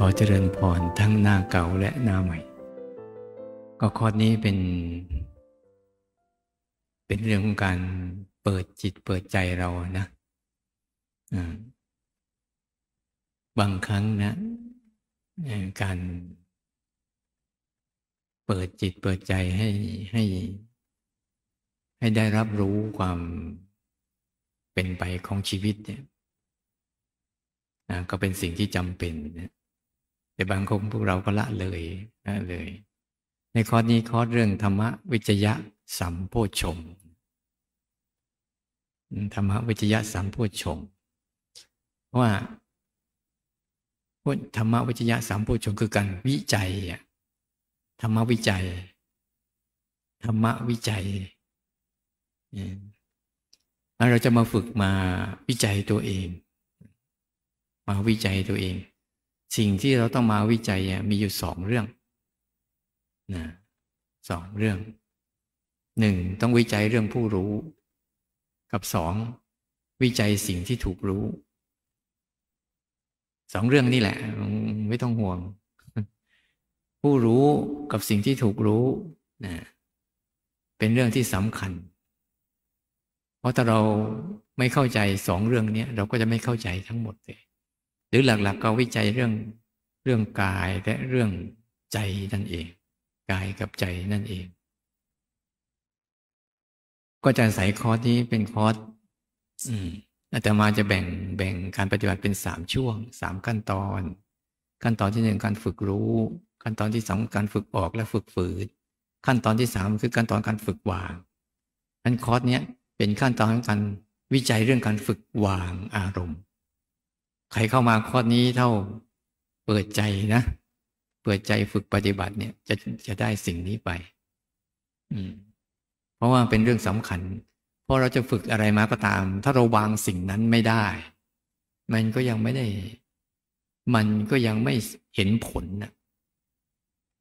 ขอเจริญพรทั้งหน้าเก่าและหน้าใหม่ ก็ข้อนี้เป็น เป็นเรื่องของการเปิดจิตเปิดใจเรานะบางครั้งนะการ เปิดจิตเปิดใจให้ให้ ให้ได้รับรู้ความเป็นไปของชีวิต เนี่ยก็เป็นสิ่งที่จำเป็นนะแต่บางคงพวกเราก็ละเลยละเลย ในคอร์สนี้คอร์สเรื่องธรรมวิจยะสัมโพชงธรรมวิจยะสัมโพชงว่าธรรมวิจยะสัมโพชงคือการวิจัย ธรรมวิจัยธรรมวิจัยเราจะมาฝึกมาวิจัยตัวเอง มาวิจัยตัวเองสิ่งที่เราต้องมาวิจัย มีอยู่สองเรื่องนะสองเรื่องหนึ่ง ต้องวิจัยเรื่องผู้รู้ กับสอง วิจัยสิ่งที่ถูกรู้ สองเรื่องนี่แหละ ไม่ต้องห่วง ผู้รู้กับสิ่งที่ถูกรู้นะเป็นเรื่องที่สำคัญ เพราะถ้าเราไม่เข้าใจสองเรื่องนี้เราก็จะไม่เข้าใจทั้งหมดเลยหรือหลักๆ ก็วิจัยเรื่องเรื่องกายและเรื่องใจนั่นเอง กายกับใจนั่นเอง ก็จะใส่คอร์สนี้เป็นคอร์สอาตมาจะแบ่งแบ่งการปฏิบัติเป็นสามช่วงสามขั้นตอน ขั้นตอนที่หนึ่งการฝึกรู้ ขั้นตอนที่สองการฝึกออกและฝึกฝืนขั้นตอนที่สามคือขั้นตอนการฝึกวางนั้นคอร์สเนี้ยเป็นขั้นตอนของการวิจัยเรื่องการฝึกวางอารมณ์ใครเข้ามาข้อนี้เท่าเปิดใจนะ เปิดใจฝึกปฏิบัติเนี่ย จะจะได้สิ่งนี้ไป อืมเพราะว่าเป็นเรื่องสำคัญ เพราะเราจะฝึกอะไรมาก็ตาม ถ้าเราวางสิ่งนั้นไม่ได้ มันก็ยังไม่ได้ มันก็ยังไม่เห็นผลนะ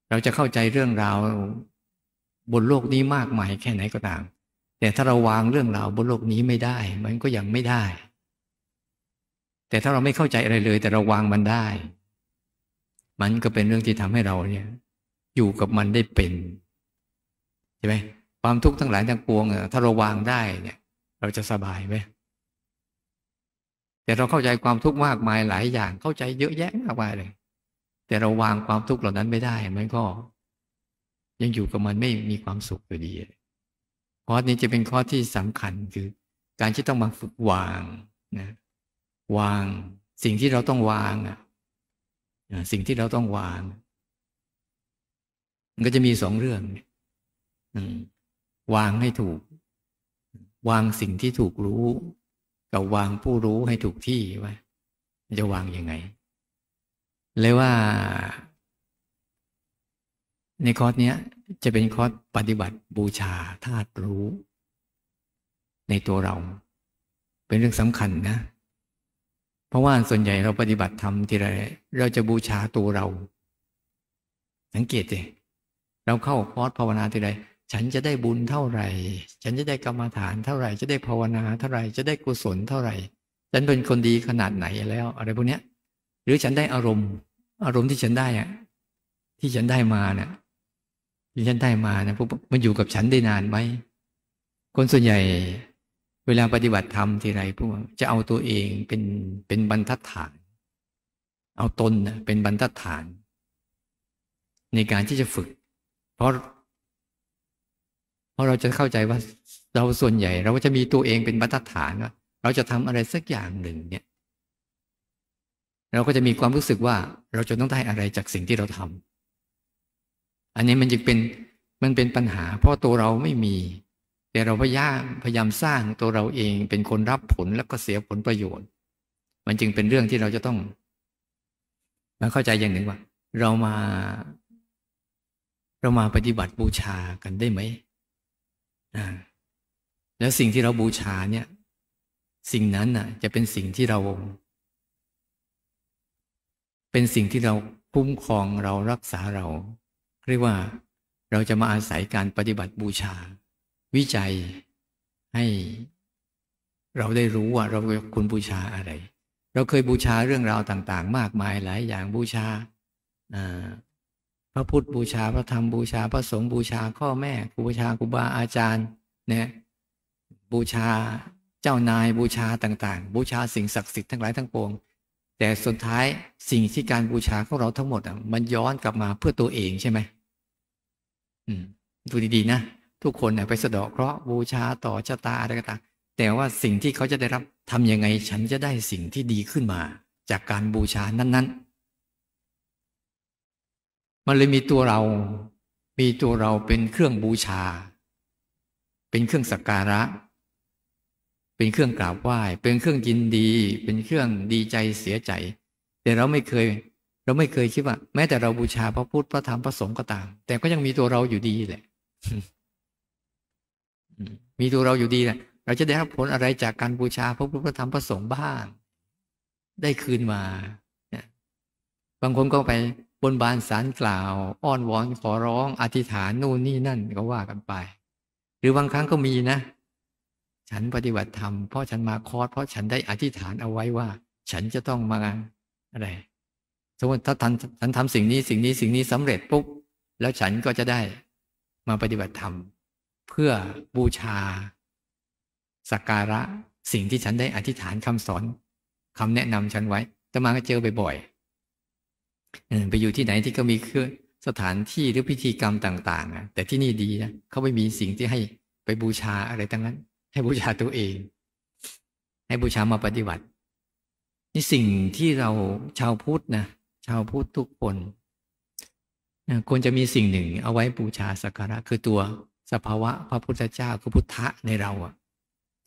เราจะเข้าใจเรื่องราวบนโลกนี้มากมายแค่ไหนก็ตาม แต่ถ้าเราวางเรื่องราวบนโลกนี้ไม่ได้ มันก็ยังไม่ได้แต่ถ้าเราไม่เข้าใจอะไรเลย แต่เราวางมันได้ มันก็เป็นเรื่องที่ทำให้เราเนี่ย อยู่กับมันได้เป็นใช่ไหมความทุกข์ทั้งหลายทั้งปวงถ้าเราวางได้เนี่ย เราจะสบายไหมแต่เราเข้าใจความทุกข์มากมายหลายอย่าง เข้าใจเยอะแยะมากมายเลย แต่เราวางความทุกข์เหล่านั้นไม่ได้มันก็ ยังอยู่กับมันไม่มีความสุขอยู่ดีคอร์สนี้จะเป็นคอร์สที่สำคัญคือ การที่ต้องมาฝึกวางนะวางสิ่งที่เราต้องวาง อ่ะสิ่งที่เราต้องวาง มันก็จะมีสองเรื่องวางให้ถูก วางสิ่งที่ถูกรู้ กับวางผู้รู้ให้ถูกที่ว่าจะวางยังไง เลยว่า ในคอร์สเนี้ยจะเป็นคอร์สปฏิบัติบูชาธาตุรู้ ในตัวเรา เป็นเรื่องสำคัญนะเพราะว่าส่วนใหญ่เราปฏิบัติธรรมทีไร เราจะบูชาตัวเรา สังเกตสิเราเข้าคอร์สภาวนาทีไรฉันจะได้บุญเท่าไหร่ ฉันจะได้กรรมฐานเท่าไหร่จะได้ภาวนาเท่าไหร่จะได้กุศลเท่าไหร่ฉันเป็นคนดีขนาดไหนแล้ว อะไรพวกเนี้ยหรือฉันได้อารมณ์ อารมณ์ที่ฉันได้อะที่ฉันได้มาเนี่ยที่ฉันได้มาเนะพวกมันอยู่กับฉันได้นานไหมคนส่วนใหญ่เวลาปฏิบัติธรรมทีไรพวกจะเอาตัวเองเป็นเป็นบรรทัดฐาน เอาตนเป็นบรรทัดฐาน ในการที่จะฝึก เพราะเพราะเราจะเข้าใจว่าเราส่วนใหญ่ เราก็จะมีตัวเองเป็นบรรทัดฐานว่าเราจะทำอะไรสักอย่างหนึ่งเนี่ย เราก็จะมีความรู้สึกว่าเราจะต้องได้อะไรจากสิ่งที่เราทำ อันนี้มันจึงเป็นมันเป็นปัญหา เพราะตัวเราไม่มีแต่เราพยายามพยายามสร้างตัวเราเองเป็นคนรับผลแล้วก็เสียผลประโยชน์ มันจึงเป็นเรื่องที่เราจะต้องมาเข้าใจอย่างหนึ่งว่า เรามา เรามาปฏิบัติบูชากันได้ไหม แล้วสิ่งที่เราบูชาเนี่ย สิ่งนั้นน่ะ จะเป็นสิ่งที่เราเป็นสิ่งที่เราคุ้มครองเรารักษาเรา เรียกว่าเราจะมาอาศัยการปฏิบัติบูชาวิจัยให้เราได้รู้ว่า เราคุณบูชาอะไร เราเคยบูชาเรื่องราวต่างๆ มากมายหลายอย่างบูชาพระพุทธบูชาพระธรรมบูชา พระสงฆ์บูชาข้อแม่ครูบูชาครูบาอาจารย์เนี่ยบูชาเจ้านายบูชาต่างๆ บูชาสิ่งศักดิ์สิทธิ์ทั้งหลายทั้งปวงแต่สุดท้ายสิ่งที่การบูชาของเราทั้งหมดมันย้อนกลับมาเพื่อตัวเองใช่ไหมดูดีๆนะทุกคนไปสะดาะเคราะห์บูชาต่อชะตาอะไรก็ตามแต่ว่าสิ่งที่เขาจะได้รับทํำยังไง ฉันจะได้สิ่งที่ดีขึ้นมา จากการบูชานั้น ๆ มันเลยมีตัวเรา มีตัวเราเป็นเครื่องบูชา เป็นเครื่องสักการะ เป็นเครื่องกราบไหว้ เป็นเครื่องยินดี เป็นเครื่องดีใจเสียใจ แต่เราไม่เคย เราไม่เคยคิดว่า แม้แต่เราบูชาพระพุทธพระธรรมพระสงฆ์ก็ตามแต่ก็ยังมีตัวเราอยู่ดีแหละมีตัวเราอยู่ดีนะเราจะได้รับผลอะไรจากการบูชาพระพุทธธรรมพระสงฆ์บ้างได้คืนมาบางคนก็ไปบนบานสารกล่าว อ้อนวอนขอร้อง อธิษฐานนู่นนี่นั่นก็ว่ากันไป หรือบางครั้งก็มีนะ ฉันปฏิบัติธรรมเพราะฉันมาคอสเพราะฉันได้อธิษฐานเอาไว้ว่า ฉันจะต้องมาอะไรสมมติถ้าทานฉันทำสิ่งนี้สิ่งนี้สิ่งนี้สำเร็จปุ๊บแล้วฉันก็จะได้มาปฏิบัติธรรมเพื่อบูชาสักการะ สิ่งที่ฉันได้อธิษฐานคำสอนคำแนะนำฉันไว้ตมาก็เจอบ่อยๆไปอยู่ที่ไหนที่ก็มีคือสถานที่หรือพิธีกรรมต่างๆแต่ที่นี่ดีนะเขาไม่มีสิ่งที่ให้ไปบูชาอะไรทั้งนั้น ให้บูชาตัวเอง ให้บูชามาปฏิบัติ นี่สิ่งที่เราชาวพุทธนะ ชาวพุทธทุกคนควรจะมีสิ่งหนึ่ง เอาไว้บูชาสักการะคือตัวสภาวะพระพุทธเจ้าคือพุทธะในเราอ่ะ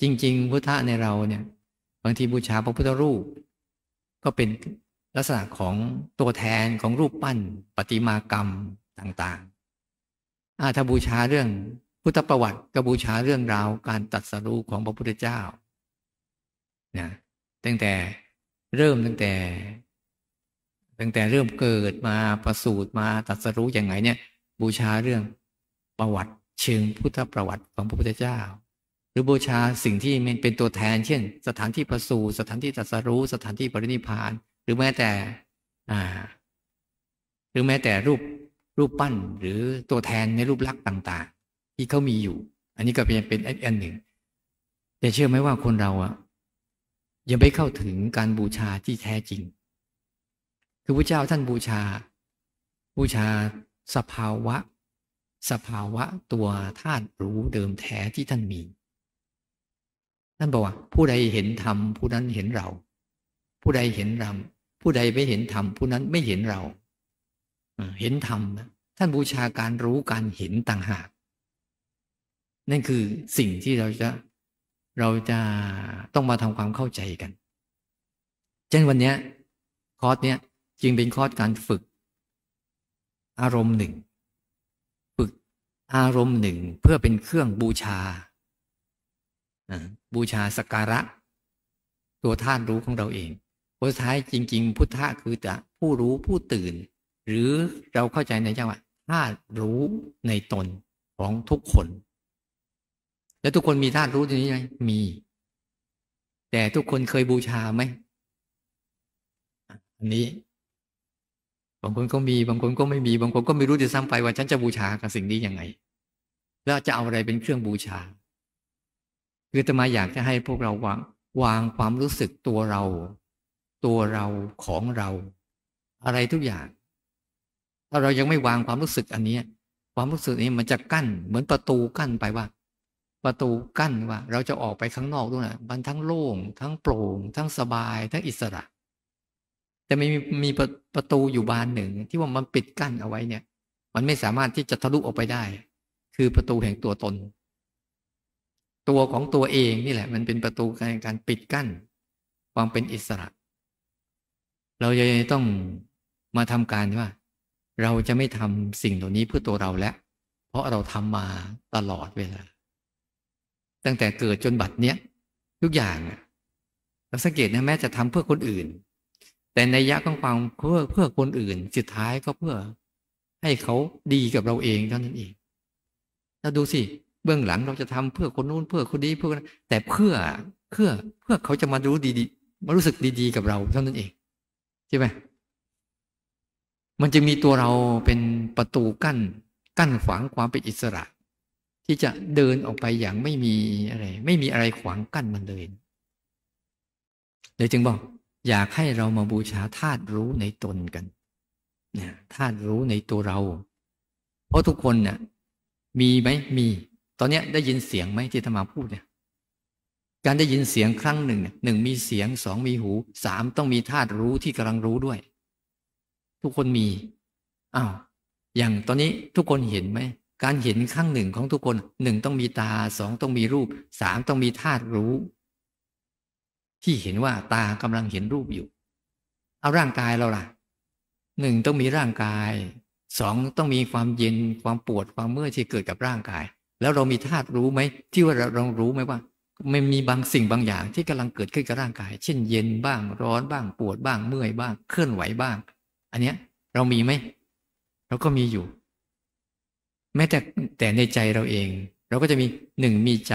จริง ๆ พุทธะในเราเนี่ยบางทีบูชาพระพุทธรูปก็เป็นลักษณะของตัวแทนของรูปปั้น ปฏิมากรรมต่างๆอาถ้าบูชาเรื่องพุทธประวัติก็บูชาเรื่องราว การตัดสรู้ของพระพุทธเจ้านะตั้งแต่เริ่มตั้งแต่ ตั้งแต่เริ่มเกิดมาประสูติมาตัดสรู้อย่างไงเนี่ย บูชาเรื่องประวัติเชิงพุทธประวัติของพระพุทธเจ้าหรือบูชาสิ่งที่มันเป็นตัวแทน เช่นสถานที่ประสูสถานที่ตรัสรู้สถานที่ปรินิพาน หรือแม้แต่อ่าหรือแม้แต่รูปรูปปั้นหรือตัวแทนในรูปลักษณ์ต่างๆ ที่เขามีอยู่ อันนี้ก็เป็นเป็นอันหนึ่ง แต่เชื่อไหมว่าคนเราอ่ะ ยังไม่เข้าถึงการบูชาที่แท้จริง คือพระเจ้าท่านบูชาบูชาสภาวะสภาวะตัวธาตุรู้เดิมแท้ที่ท่านมีท่านบอกว่าผู้ใดเห็นธรรมผู้นั้นเห็นเรา ผู้ใดเห็นธรรมผู้ใดไม่เห็นธรรมผู้นั้นไม่เห็นเรา เห็นธรรมท่านบูชาการรู้การเห็นต่างหาก นั่นคือสิ่งที่เราจะเราจะต้องมาทำความเข้าใจกันเช่นวันนี้คอร์สเนี้ยจึงเป็นคอร์สการฝึกอารมณ์หนึ่งอารมณ์หนึ่งเพื่อเป็นเครื่องบูชาบูชาสการะ ตัวธาตุรู้ของเราเองดยท้ายจริง ๆ พุทธะคือจะผู้รู้ผู้ตื่น หรือเราเข้าใจในจังหวะธาตุรู้ในตนของทุกคน แล้วทุกคนมีธาตุรู้ตรงนี้ไหมมี แต่ทุกคนเคยบูชาไหมอันนี้บางคนก็มี บางคนก็ไม่มีบางคนก็ไม่รู้จะซ้ำไปว่า ฉันจะบูชากับสิ่งนี้ยังไง แล้วจะเอาอะไรเป็นเครื่องบูชา คือจะมาอยากจะให้พวกเราวางวางความรู้สึกตัวเรา ตัวเราของเรา อะไรทุกอย่าง ถ้าเรายังไม่วางความรู้สึกอันนี้ความรู้สึกนี้มันจะกั้น เหมือนประตูกั้นไปว่า ประตูกั้นว่า เราจะออกไปข้างนอกด้วยนะมันทั้งโล่งทั้งโปร่งทั้งสบาย ทั้งอิสระเแต่ไม่มีมีประตูอยู่บานหนึ่งที่ว่ามันปิดกั้นเอาไว้เนี่ย มันไม่สามารถที่จะทะลุออกไปได้ คือประตูแห่งตัวตน ตัวของตัวเองนี่แหละมันเป็นประตูการการปิดกั้น ความเป็นอิสระ เราจะต้องมาทำการว่าเราจะไม่ทำสิ่งเหล่านี้เพื่อตัวเราแล้ว เพราะเราทำมาตลอดเวลา ตั้งแต่เกิดจนบัดเนี้ยทุกอย่างเราสังเกตนะแม้จะทำเพื่อคนอื่นแต่ในยะของความเพื่อเพื่อคนอื่นสุดท้ายก็เพื่อให้เขาดีกับเราเองเท่านั้นเองเราดูสิเบื้องหลังเราจะทำเพื่อคนนู้น เพื่อคนนี้เพื่อ แต่ เพื่อเพื่อเพื่อเขาจะมารู้ดีๆ มารู้สึกดี ๆ กับเราเท่านั้นเองใช่ไหมมันจะมีตัวเราเป็นประตูกั้นกั้นขวางความเป็นอิสระ ที่จะเดินออกไปอย่างไม่มีอะไร ไม่มีอะไรขวางกั้นมันเลยเลยจึงบอกอยากให้เรามาบูชาธาตุรู้ในตนกันนยธาตุรู้ในตัวเรา เพราะทุกคนเนะ่ยมีไหมมี ตอนนี้ได้ยินเสียงไหมที่ธรรมาพูดเนี่ย การได้ยินเสียงครั้งหนึ่งเนี่ยหนึ่งมีเสียงสองมีหูสามต้องมีธาตุรู้ที่กำลังรู้ด้วย ทุกคนมี อ้าวอย่างตอนนี้ทุกคนเห็นไหม การเห็นครั้งหนึ่งของทุกคนหนึ่งต้องมีตาสองต้องมีรูปสามต้องมีธาตุรู้ที่เห็นว่าตากำลังเห็นรูปอยู่ เอาร่างกายเราล่ะหนึ่งต้องมีร่างกาย สองต้องมีความเย็นความปวดความเมื่อยที่เกิดกับร่างกาย แล้วเรามีธาตุรู้ไหม ที่ว่าเรารู้ไหมว่ามันมีบางสิ่งบางอย่างที่กำลังเกิดขึ้นกับร่างกาย เช่นเย็นบ้าง ร้อนบ้าง ปวดบ้าง เมื่อยบ้าง เคลื่อนไหวบ้าง อันเนี้ยเรามีไหมเราก็มีอยู่ แม้แต่แต่ในใจเราเอง เราก็จะมีหนึ่งมีใจ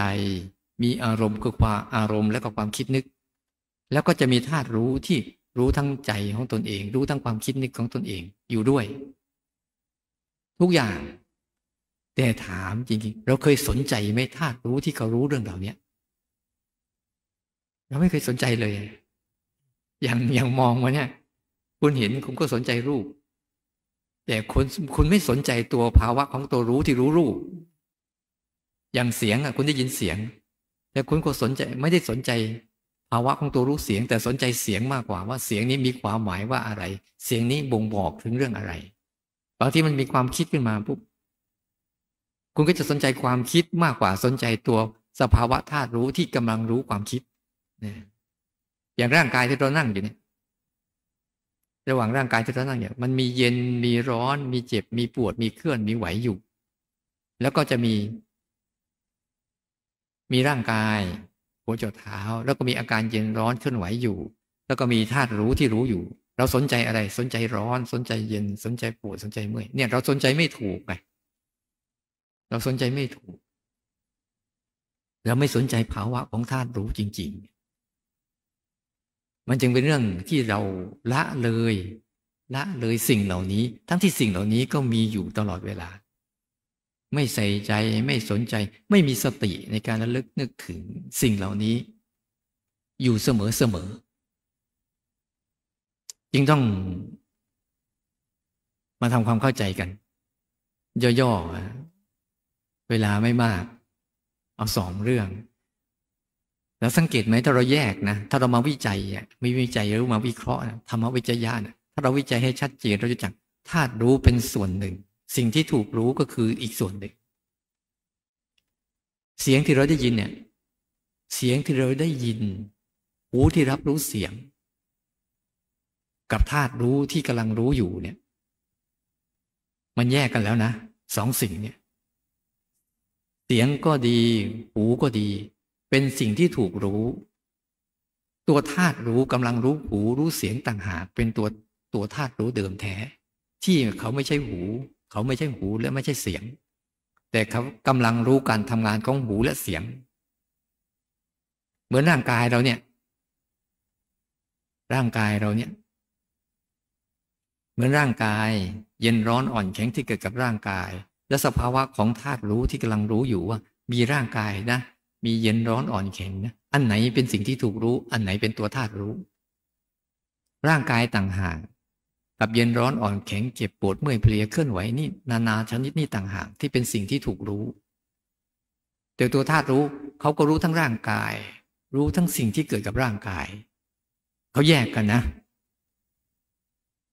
มีอารมณ์คือความอารมณ์และก็ความคิดนึกแล้วก็จะมีธาตุรู้ที่รู้ทั้งใจของตนเอง รู้ทั้งความคิดนึกของตนเองอยู่ด้วย ทุกอย่าง แต่ถามจริงๆ เราเคยสนใจไหมธาตุรู้ที่เขารู้เรื่องเหล่านี้เราไม่เคยสนใจเลย อย่างอย่างมองมาเนี่ย คุณเห็นคุณก็สนใจรูป แต่คุณคุณไม่สนใจตัวภาวะของตัวรู้ที่รู้รูป อย่างเสียงอ่ะ คุณได้ยินเสียง แต่คุณก็สนใจไม่ได้สนใจภาวะของตัวรู้เสียงแต่สนใจเสียงมากกว่าว่าเสียงนี้มีความหมายว่าอะไร เสียงนี้บ่งบอกถึงเรื่องอะไรบางทีมันมีความคิดขึ้นมาปุ๊บคุณก็จะสนใจความคิดมากกว่าสนใจตัวสภาวะธาตุรู้ที่กำลังรู้ความคิดนอย่างร่างกายที่เรานั่งอยู่เนี่ยระหว่างร่างกายที่เรานั่งเนี่ย มันมีเย็นมีร้อน มีเจ็บ มีปวดมีเคลื่อนมีไหวอยู่ แล้วก็จะมี มีร่างกายหัวจดเท้าแล้วก็มีอาการเย็นร้อนเคลื่อนไหวอยู่ แล้วก็มีธาตุรู้ที่รู้อยู่ เราสนใจอะไรสนใจร้อนสนใจเย็นสนใจปวดสนใจเมื่อยเนี่ยเราสนใจไม่ถูกไงเราสนใจไม่ถูกเราไม่สนใจภาวะของธาตุรู้จริง ๆ มันจึงเป็นเรื่องที่เราละเลยละเลยสิ่งเหล่านี้ ทั้งที่สิ่งเหล่านี้ก็มีอยู่ตลอดเวลาไม่ใส่ใจไม่สนใจ ไม่มีสติในการระลึกนึกถึงสิ่งเหล่านี้ อยู่เสมอเสมอจึงต้องมาทำความเข้าใจกัน ย่อ ๆ เวลาไม่มาก เอาสองเรื่อง แล้วสังเกตไหมถ้าเราแยกนะ ถ้าเรามาวิจัยไม่วิจัยหรือมาวิเคราะห์ธรรมวิจยะนะถ้าเราวิจัยให้ชัดเจนเราจะจักธาตุรู้เป็นส่วนหนึ่งสิ่งที่ถูกรู้ก็คืออีกส่วนหนึ่งเสียงที่เราได้ยินเนี่ยเสียงที่เราได้ยินหูที่รับรู้เสียง กับธาตุรู้ที่กำลังรู้อยู่เนี่ยมันแยกกันแล้วนะสองสิ่งเนี่ยเสียงก็ดีหูก็ดี เป็นสิ่งที่ถูกรู้ ตัวธาตุรู้กำลังรู้หูรู้เสียงต่างหาก เป็นตัวตัวธาตุรู้เดิมแท้ ที่เขาไม่ใช่หูเขาไม่ใช่หูและไม่ใช่เสียง แต่เขากำลังรู้การทำงานของหูและเสียง เหมือนร่างกายเราเนี่ย ร่างกายเราเนี่ยเหมือนร่างกาย เย็นร้อนอ่อนแข็งที่เกิดกับร่างกาย และสภาวะของธาตุรู้ที่กำลังรู้อยู่ว่ามีร่างกายนะมีเย็นร้อนอ่อนแข็งนะอันไหนเป็นสิ่งที่ถูกรู้อันไหนเป็นตัวธาตุรู้ ร่างกายต่างหากกับเย็นร้อนอ่อนแข็งเจ็บปวดเมื่อยเพลียเคลื่อนไหวนี่นานาชนิดนี่ต่างหากที่เป็นสิ่งที่ถูกรู้ แต่ตัวธาตุรู้เขาก็รู้ทั้งร่างกาย รู้ทั้งสิ่งที่เกิดกับร่างกาย เขาแยกกันนะ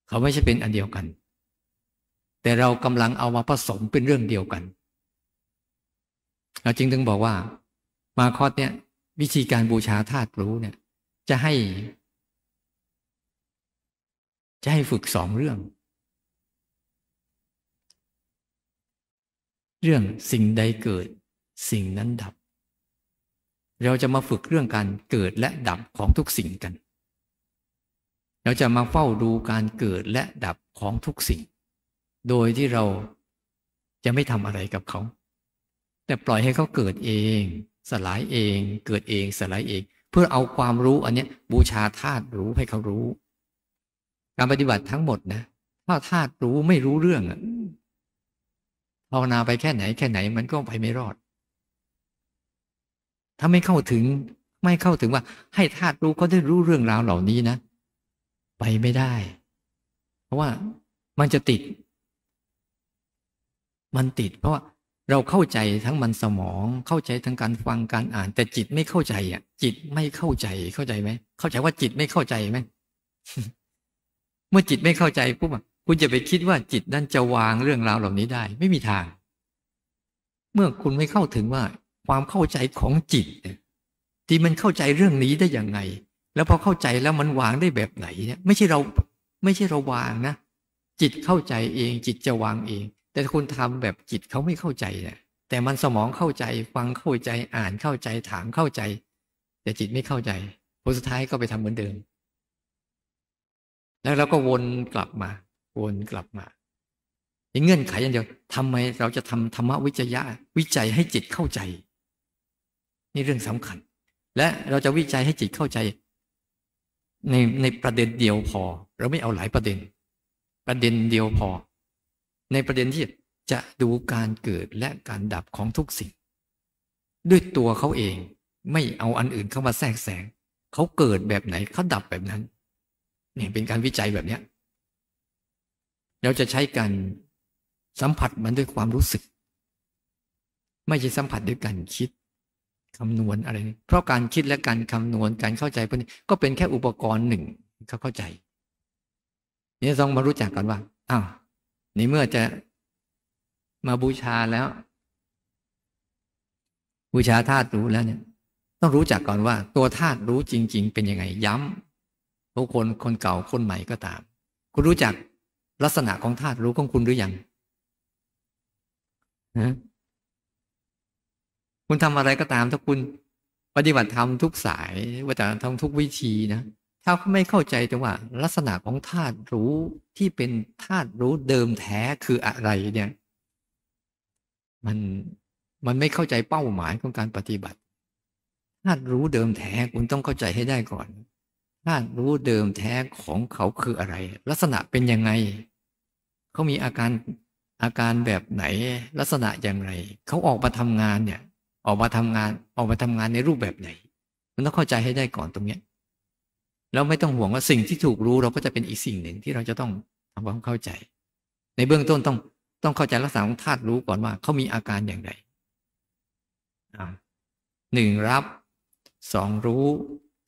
เขาไม่ใช่เป็นอันเดียวกัน แต่เรากำลังเอามาผสมเป็นเรื่องเดียวกัน เราจึงถึงบอกว่า มาคอตเนี่ยวิธีการบูชาธาตุรู้เนี่ย จะให้จะให้ฝึกสองเรื่อง เรื่องสิ่งใดเกิดสิ่งนั้นดับ เราจะมาฝึกเรื่องการเกิดและดับของทุกสิ่งกัน เราจะมาเฝ้าดูการเกิดและดับของทุกสิ่ง โดยที่เราจะไม่ทำอะไรกับเขา แต่ปล่อยให้เขาเกิดเอง สลายเองเกิดเองสลายเองเพื่อเอาความรู้อันนี้บูชาธาตุรู้ให้เขารู้การปฏิบัติทั้งหมดนะ ถ้าธาตุรู้ไม่รู้เรื่องอะภาวนาไปแค่ไหน แค่ไหน มันก็ไปไม่รอด ถ้าไม่เข้าถึง ไม่เข้าถึงว่าให้ธาตุรู้ก็ได้รู้เรื่องราวเหล่านี้นะไปไม่ได้ เพราะว่ามันจะติด มันติดเพราะว่าเราเข้าใจทั้งมันสมองเข้าใจทั้งการฟังการอ่าน แต่จิตไม่เข้าใจอ่ะ จิตไม่เข้าใจเข้าใจไหมเข้าใจว่าจิตไม่เข้าใจไหมเมื่อจิตไม่เข้าใจปุ๊บคุณจะไปคิดว่าจิตนั้นจะวางเรื่องราวเหล่านี้ได้ ไม่มีทาง เมื่อคุณไม่เข้าถึงว่า ความเข้าใจของจิตที่มันเข้าใจเรื่องนี้ได้อย่างไง แล้วพอเข้าใจแล้วมันวางได้แบบไหนเนี่ยไม่ใช่เราไม่ใช่เราวางนะ จิตเข้าใจเองจิตจะวางเอง แต่คุณทำแบบจิตเขาไม่เข้าใจเนี่ยแต่มันสมองเข้าใจฟังเข้าใจอ่านเข้าใจถามเข้าใจ แต่จิตไม่เข้าใจผลสุดท้ายก็ไปทำเหมือนเดิมแล้วเราก็วนกลับมา วนกลับมาเงื่อนไขอันเดียวทำไม เราจะทำธรรมวิจยะ วิจัยให้จิตเข้าใจ นี่เรื่องสำคัญ และเราจะวิจัยให้จิตเข้าใจ ในในประเด็นเดียวพอเราไม่เอาหลายประเด็น ประเด็นเดียวพอ ในประเด็นที่จะดูการเกิดและการดับของทุกสิ่ง ด้วยตัวเขาเองไม่เอาอันอื่นเข้ามาแทรกแซงเขาเกิดแบบไหนเขาดับแบบนั้นเนี่ยเป็นการวิจัยแบบเนี้ยเราจะใช้การสัมผัสมันด้วยความรู้สึก ไม่ใช่สัมผัสด้วยการคิด คำนวณอะไร เพราะการคิดและการคำนวณการเข้าใจพวกนี้ ก็เป็นแค่อุปกรณ์หนึ่งเขาเข้าใจ เนี่ต้องมารู้จักกันว่า อ้าวในเมื่อจะมาบูชาแล้ว บูชาธาตุรู้แล้วเนี่ย ต้องรู้จักก่อนว่า ตัวธาตุรู้จริงๆเป็นยังไง ย้บุกคนคนเก่าคนใหม่ก็ตาม คุณรู้จักลักษณะของธาตุรู้ของคุณหรือยังนะคุณทำอะไรก็ตาม ถ้าคุณปฏิบัติธรรมทุกสายว่าจะทำทุกวิธีนะ ถ้าไม่เข้าใจจังว่าลักษณะของธาตุรู้ที่เป็นธาตุรู้เดิมแท้คืออะไรเนี่ย มันมันไม่เข้าใจเป้าหมายของการปฏิบัติธาตุรู้เดิมแท้คุณต้องเข้าใจให้ได้ก่อนธาตุรู้เดิมแท้ของเขาคืออะไร ลักษณะเป็นยังไงเขามีอาการอาการแบบไหนลักษณะอย่างไร เขาออกมาทำงานเนี่ยออกมาทำงานออกมาทำงานในรูปแบบไหนมันต้องเข้าใจให้ได้ก่อนตรงเนี้ยแล้วไม่ต้องห่วงว่าสิ่งที่ถูกรู้เราก็จะเป็นอีกสิ่งหนึ่งที่เราจะต้องทำความเข้าใจ ในเบื้องต้นต้องต้องเข้าใจลักษณะของธาตุรู้ก่อนว่า เขามีอาการอย่างไรหนึ่งรับสองรู้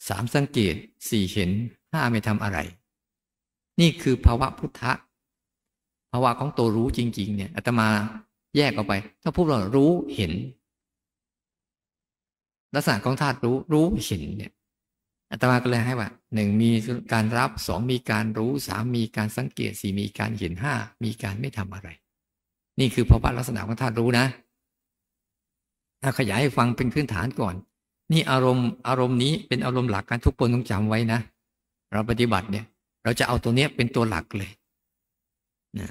สามสังเกตสี่เห็นห้าไม่ทำอะไร นี่คือภาวะพุทธะภาวะของตัวรู้จริงๆ เนี่ยอาตมาแยกออกไป ถ้าพูดเรารู้เห็น ลักษณะของธาตุรู้รู้เห็นเนี่ยอาตมาก็เลยให้ว่าหนึ่งมีการรับสองมีการรู้สามมีการสังเกตสี่มีการเห็นห้ามีการไม่ทำอะไร นี่คือภาวะลักษณะของธาตุรู้นะ ถ้าขยายให้ฟังเป็นพื้นฐานก่อนนี่อารมณ์อารมณ์นี้เป็นอารมณ์หลักการทุกคน ต้องจำไว้นะเราปฏิบัติเนี่ย เราจะเอาตัวเนี้ย เป็นตัวหลักเลยนะ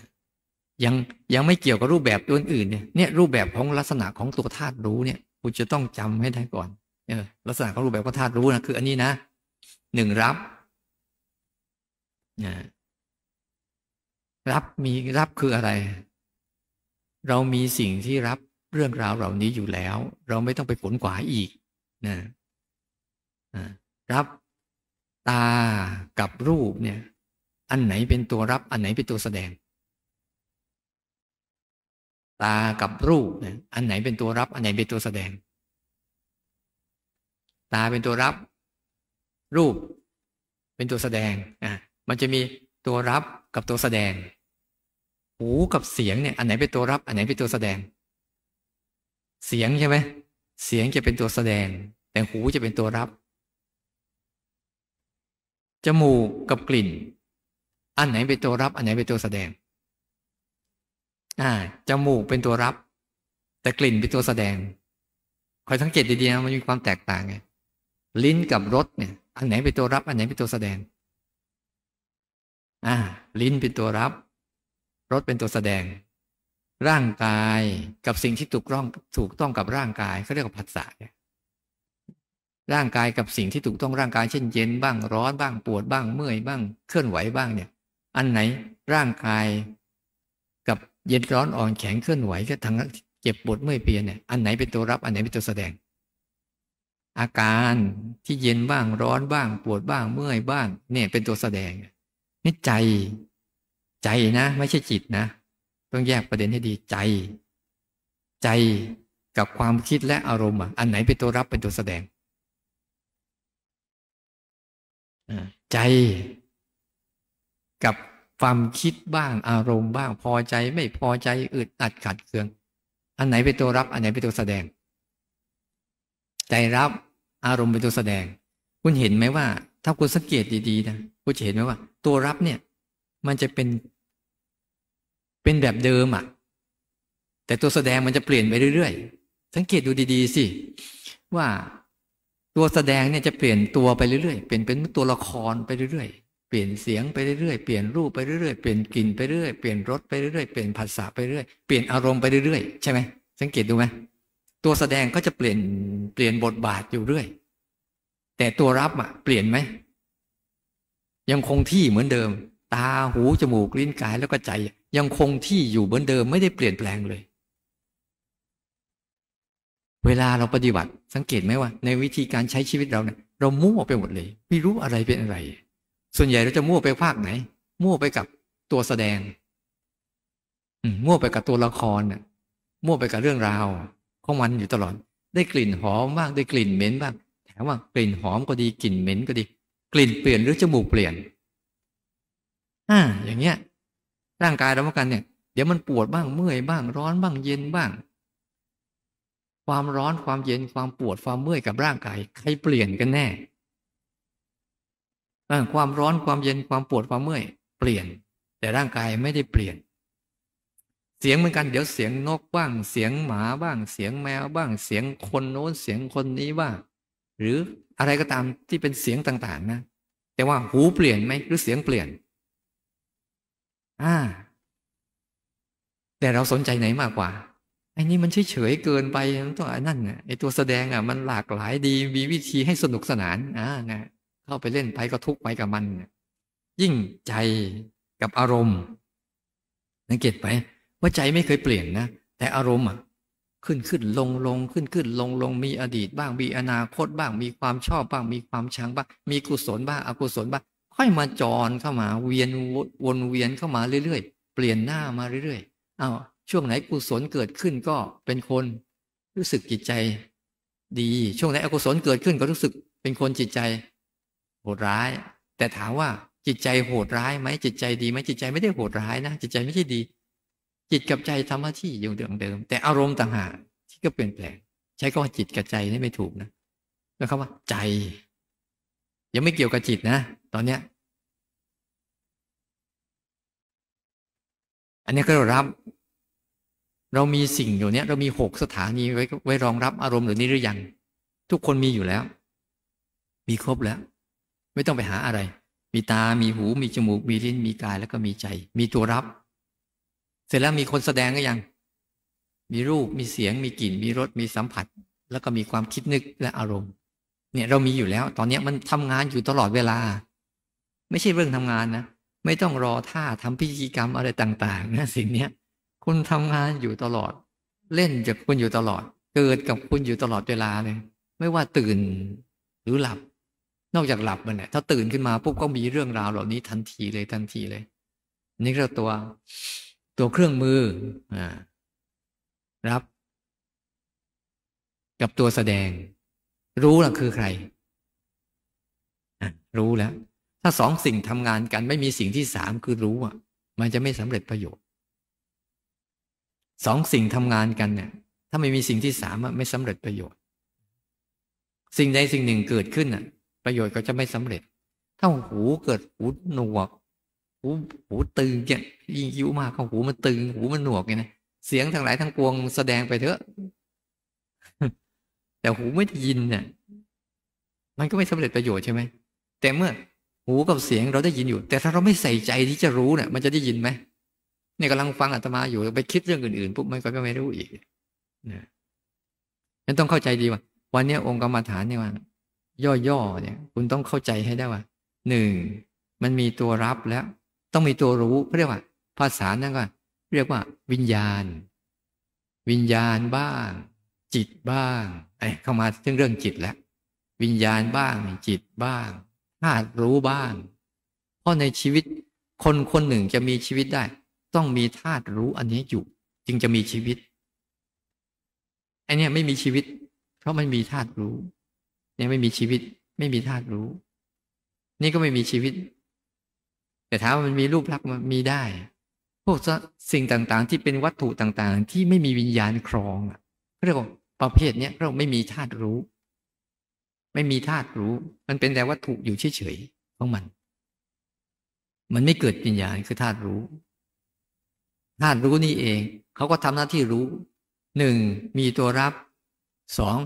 ยังยังไม่เกี่ยวกับรูปแบบตัวอื่นเนี่ยเนี่ยรูปแบบของลักษณะของตัวธาตุรู้เนี่ยคุณจะต้องจำให้ได้ก่อนเออลักษณะของรูปแบบของธาตุรู้นะคือ อันนี้นะหนึ่งรับนะรับมีรับคืออะไร เรามีสิ่งที่รับเรื่องราวเหล่านี้อยู่แล้ว เราไม่ต้องไปฝนกวาอีกนะรับตากับรูปเนี่ยอันไหนเป็นตัวรับอันไหนเป็นตัวแสดง ตากับรูปเนี่ยอันไหนเป็นตัวรับอันไหนเป็นตัวแสดง ตาเป็นตัวรับ รูปเป็นตัวแสดงอ่ะมันจะมีตัวรับกับตัวแสดง หูกับเสียงเนี่ยอันไหนเป็นตัวรับ อันไหนเป็นตัวแสดง เสียงใช่ไหมเสียงจะเป็นตัวแสดงแต่หูจะเป็นตัวรับจมูกกับกลิ่น อันไหนเป็นตัวรับ อันไหนเป็นตัวแสดงอ่าจมูกเป็นตัวรับแต่กลิ่นเป็นตัวแสดงคอยสังเกตดีๆนะมันมีความแตกต่างไงลิ้นกับรสเนี่ยอันไหนเป็นตัวรับอันไหนเป็นตัวแสดงอ่าลิ้นเป็นตัวรับรสเป็นตัวแสดงร่างกายกับสิ่งที่ถูกต้องถูกต้องกับร่างกายเขาเรียกว่าผัสสะร่างกายกับสิ่งที่ถูกต้องร่างกาย เช่นเย็นบ้างร้อนบ้างปวดบ้าง เมื่อยบ้าง เคลื่อนไหวบ้างเนี่ยอันไหนร่างกาย กับเย็นร้อนอ่อนแข็งเคลื่อนไหวก็ทั้งเจ็บปวดเมื่อยเปียเนี่ยอันไหนเป็นตัวรับอันไหนเป็นตัวแสดง อาการที่เย็นบ้างร้อนบ้าง ปวดบ้างเมื่อยบ้างเนี่ยเป็นตัวแสดงนี่ใจใจนะ ไม่ใช่จิตนะต้องแยกประเด็นให้ดีใจใจกับความคิดและอารมณ์ อันไหนเป็นตัวรับเป็นตัวแสดงใจกับความคิดบ้างอารมณ์บ้างพอใจไม่พอใจอึดอัดขัดเคืองอันไหนเป็นตัวรับ อันไหนเป็นตัวแสดงใจรับอารมณ์เป็นตัวแสดง คุณเห็นไหมว่า ถ้าคุณสังเกตดีๆนะคุณจะเห็นไหมว่า ตัวรับเนี่ยมันจะเป็นเป็นแบบเดิมอะ่ะ แต่ตัวแสดงมันจะเปลี่ยนไปเรื่อยๆ สังเกตดูดี ๆ สิ ว่าตัวแสดงเนี่ยจะเปลี่ยนตัวไปเรื่อยๆ เปลี่ยนเป็นตัวละครไปเรื่อยๆเปลี่ยนเสียงไปเรื่อยๆเปลี่ยนรูปไปเรื่อยๆเปลี่ยนกลิ่นไปเรื่อยเปลี่ยนรสไปเรื่อยๆเปลี่ยนภาษาไปเรื่อยเปลี่ยนอารมณ์ไปเรื่อยๆใช่ไหมสังเกตดูไหม ตัวแสดงก็จะเปลี่ยนเปลี่ยนบทบาทอยู่เรื่อย แต่ตัวรับอ่ะ เปลี่ยนไหมยังคงที่เหมือนเดิม ตาหูจมูกลิ้นกายแล้วก็ใจยังคงที่อยู่เหมือนเดิมไม่ได้เปลี่ยนแปลงเลย เวลาเราปฏิบัติสังเกตไหมว่า ในวิธีการใช้ชีวิตเราเนี่ยเรามั่วไปหมดเลย ไม่รู้อะไรเป็นอะไร ส่วนใหญ่เราจะมั่วไปภาคไหนมั่วไปกับตัวแสดงมั่วไปกับตัวละครน่ะมั่วไปกับเรื่องราวของมันอยู่ตลอด ได้กลิ่นหอมบ้างได้กลิ่นเหม็นบ้างแถมว่ากลิ่นหอม ก็ดีกลิ่นเหม็นก็ดี กลิ่นเปลี่ยนหรือจมูกเปลี่ยนอ่าอย่างเงี้ยร่างกายเราเหมือนกันเนี่ย เดี๋ยวมันปวดบ้าง เมื่อยบ้างร้อนบ้างเย็นบ้าง ความร้อนความเย็นความปวด ความเมื่อยกับร่างกายใครเปลี่ยนกันแน่ความร้อนความเย็นความปวด ความเมื่อยเปลี่ยนแต่ร่างกายไม่ได้เปลี่ยน เสียงเหมือนกันเดี๋ยวเสียงนกบ้างเสียงหมาบ้างเสียงแมวบ้างเสียงคนโน้นเสียงคนนี้บ้างหรืออะไรก็ตามที่เป็นเสียงต่างๆ นะ แต่ว่าหูเปลี่ยนไหมหรือเสียงเปลี่ยนอ่าแต่เราสนใจไหนมากกว่าไอ้นี่มันเฉยเกินไปมันต้องนั่นน่ไอ้ตัวแสดงอ่ะ มันหลากหลายดีมีวิธีให้สนุกสนานอ่านงเข้าไปเล่นไปก็ทุกไปกับมัน ยิ่งใจกับอารมณ์ สังเกตไปว่าใจไม่เคยเปลี่ยนนะ แต่อารมณ์อ่ะขึ้นขึ้นลงลงขึ้นขึ้นลงลงมีอดีตบ้างมีอนาคตบ้าง มีความชอบบ้างมีความชังบ้าง มีกุศลบ้างอกุศลบ้างค่อยมาจอนเข้ามา เวียนวนเวียนเข้ามาเรื่อย ๆ เปลี่ยนหน้ามาเรื่อยๆอ้าวช่วงไหนกุศลเกิดขึ้นก็เป็นคนรู้สึกจิตใจดี ช่วงไหนอกุศลเกิดขึ้นก็รู้สึก เป็นคนจิตใจโหดร้าย แต่ถามว่าจิตใจโหดร้ายไหมจิตใจดีไหมจิตใจไม่ได้โหดร้ายนะจิตใจไม่ใช่ดี จิตกับใจทำหน้าที่อยู่เดิมเดิมแต่อารมณ์ต่างหากที่ก็เปลี่ยนแปลง ใช้คำว่าจิตกับใจนี่ไม่ถูกนะแล้วคำว่า ใจยังไม่เกี่ยวกับจิตนะตอนเนี้ยอันนี้ก็รับเรามีสิ่งอยู่เนี้ยเรามีหกสถานีไว้ไว้รองรับอารมณ์เหล่านี้หรือยังทุกคนมีอยู่แล้ว มีครบแล้ว ไม่ต้องไปหาอะไร มีตา มีหู มีจมูก มีลิ้นมีกายแล้วก็มีใจ มีตัวรับ เสร็จแล้วมีคนแสดงก็ยังมีรูปมีเสียง มีกลิ่นมีรสมีสัมผัส แล้วก็มีความคิดนึกและอารมณ์ เนี่ยเรามีอยู่แล้ว ตอนนี้มันทำงานอยู่ตลอดเวลาไม่ใช่เรื่องทำงานนะไม่ต้องรอท่าทำพิธีกรรมอะไรต่าง ๆนะสิ่งนี้ยคุณทำงานอยู่ตลอดเล่นจากคุณอยู่ตลอดเกิดกับคุณอยู่ตลอดเวลาเลยไม่ว่าตื่นหรือหลับนอกจากหลับมันเนี่ยถ้าตื่นขึ้นมาปุ๊บก็มีเรื่องราวเหล่านี้ทันทีเลยทันทีเลย นี่ก็ตัวตัวเครื่องมือ อ่ารับ กับตัวแสดงรู้ล่ะคือใครรู้แล้วถ้าสองสิ่งทำงานกันไม่มีสิ่งที่สามคือรู้อ่ะ มันจะไม่สำเร็จประโยชน์สองสิ่งทำงานกันเนี่ย ถ้าไม่มีสิ่งที่สาม ไม่สำเร็จประโยชน์ สิ่งใดสิ่งหนึ่งเกิดขึ้นอ่ะ ประโยชน์ก็จะไม่สำเร็จถ้าหูเกิดหูหนวก หูหูตึงเนี่ยยิ่งยิ้วมากเขาหูมันตึงหูมันหนวกไงนะเสียงทั้งหลายทั้งปวงแสดงไปเถอะ แต่หูไม่ได้ยินเนี่ยมันก็ไม่สำเร็จประโยชน์ใช่ไหมแต่เมื่อหูกับเสียงเราได้ยินอยู่ แต่ถ้าเราไม่ใส่ใจที่จะรู้เนี่ยมันจะได้ยินไหมเนี่ยกำลังฟังอัตมาอยู่ ไปคิดเรื่องอื่นๆปุ๊บมันก็ไม่รู้อีกนะนั่นต้องเข้าใจดีว่าวันนี้องค์กรรมฐานเนี่ยว่าย่อๆเนี่ย คุณต้องเข้าใจให้ได้ว่าหนึ่งมันมีตัวรับแล้ว ต้องมีตัวรู้เรียกว่า ภาษานั่นก็เรียกว่าวิญญาณ วิญญาณบ้าง จิตบ้างไอ้เข้ามาถึงเรื่องจิตแล้ว วิญญาณบ้างจิตบ้าง้ารู้บ้างเพราะในชีวิตคนคนหนึ่งจะมีชีวิตได้ ต้องมีธาตุรู้อันนี้อยู่จึงจะมีชีวิต อันนี้ไม่มีชีวิต เพราะมันมีธาตุรู้เนี่ยไม่มีชีวิตไม่มีธาตุรู้ นี่ก็ไม่มีชีวิต แต่ถามว่ามันมีรูปลักษณ์มันมีได้ พวกสิ่งต่างๆที่เป็นวัตถุต่างๆที่ไม่มีวิญญาณครองเรียกว่าประเภทเนี้ยเราไม่มีธาตุรู้ไม่มีธาตุรู้ มันเป็นแต่วัตถุอยู่เฉยๆ ของมัน มันไม่เกิดปัญญาคือธาตุรู้ธาตุรู้นี่เอง เขาก็ทำหน้าที่รู้หนึ่งมีตัวรับสอง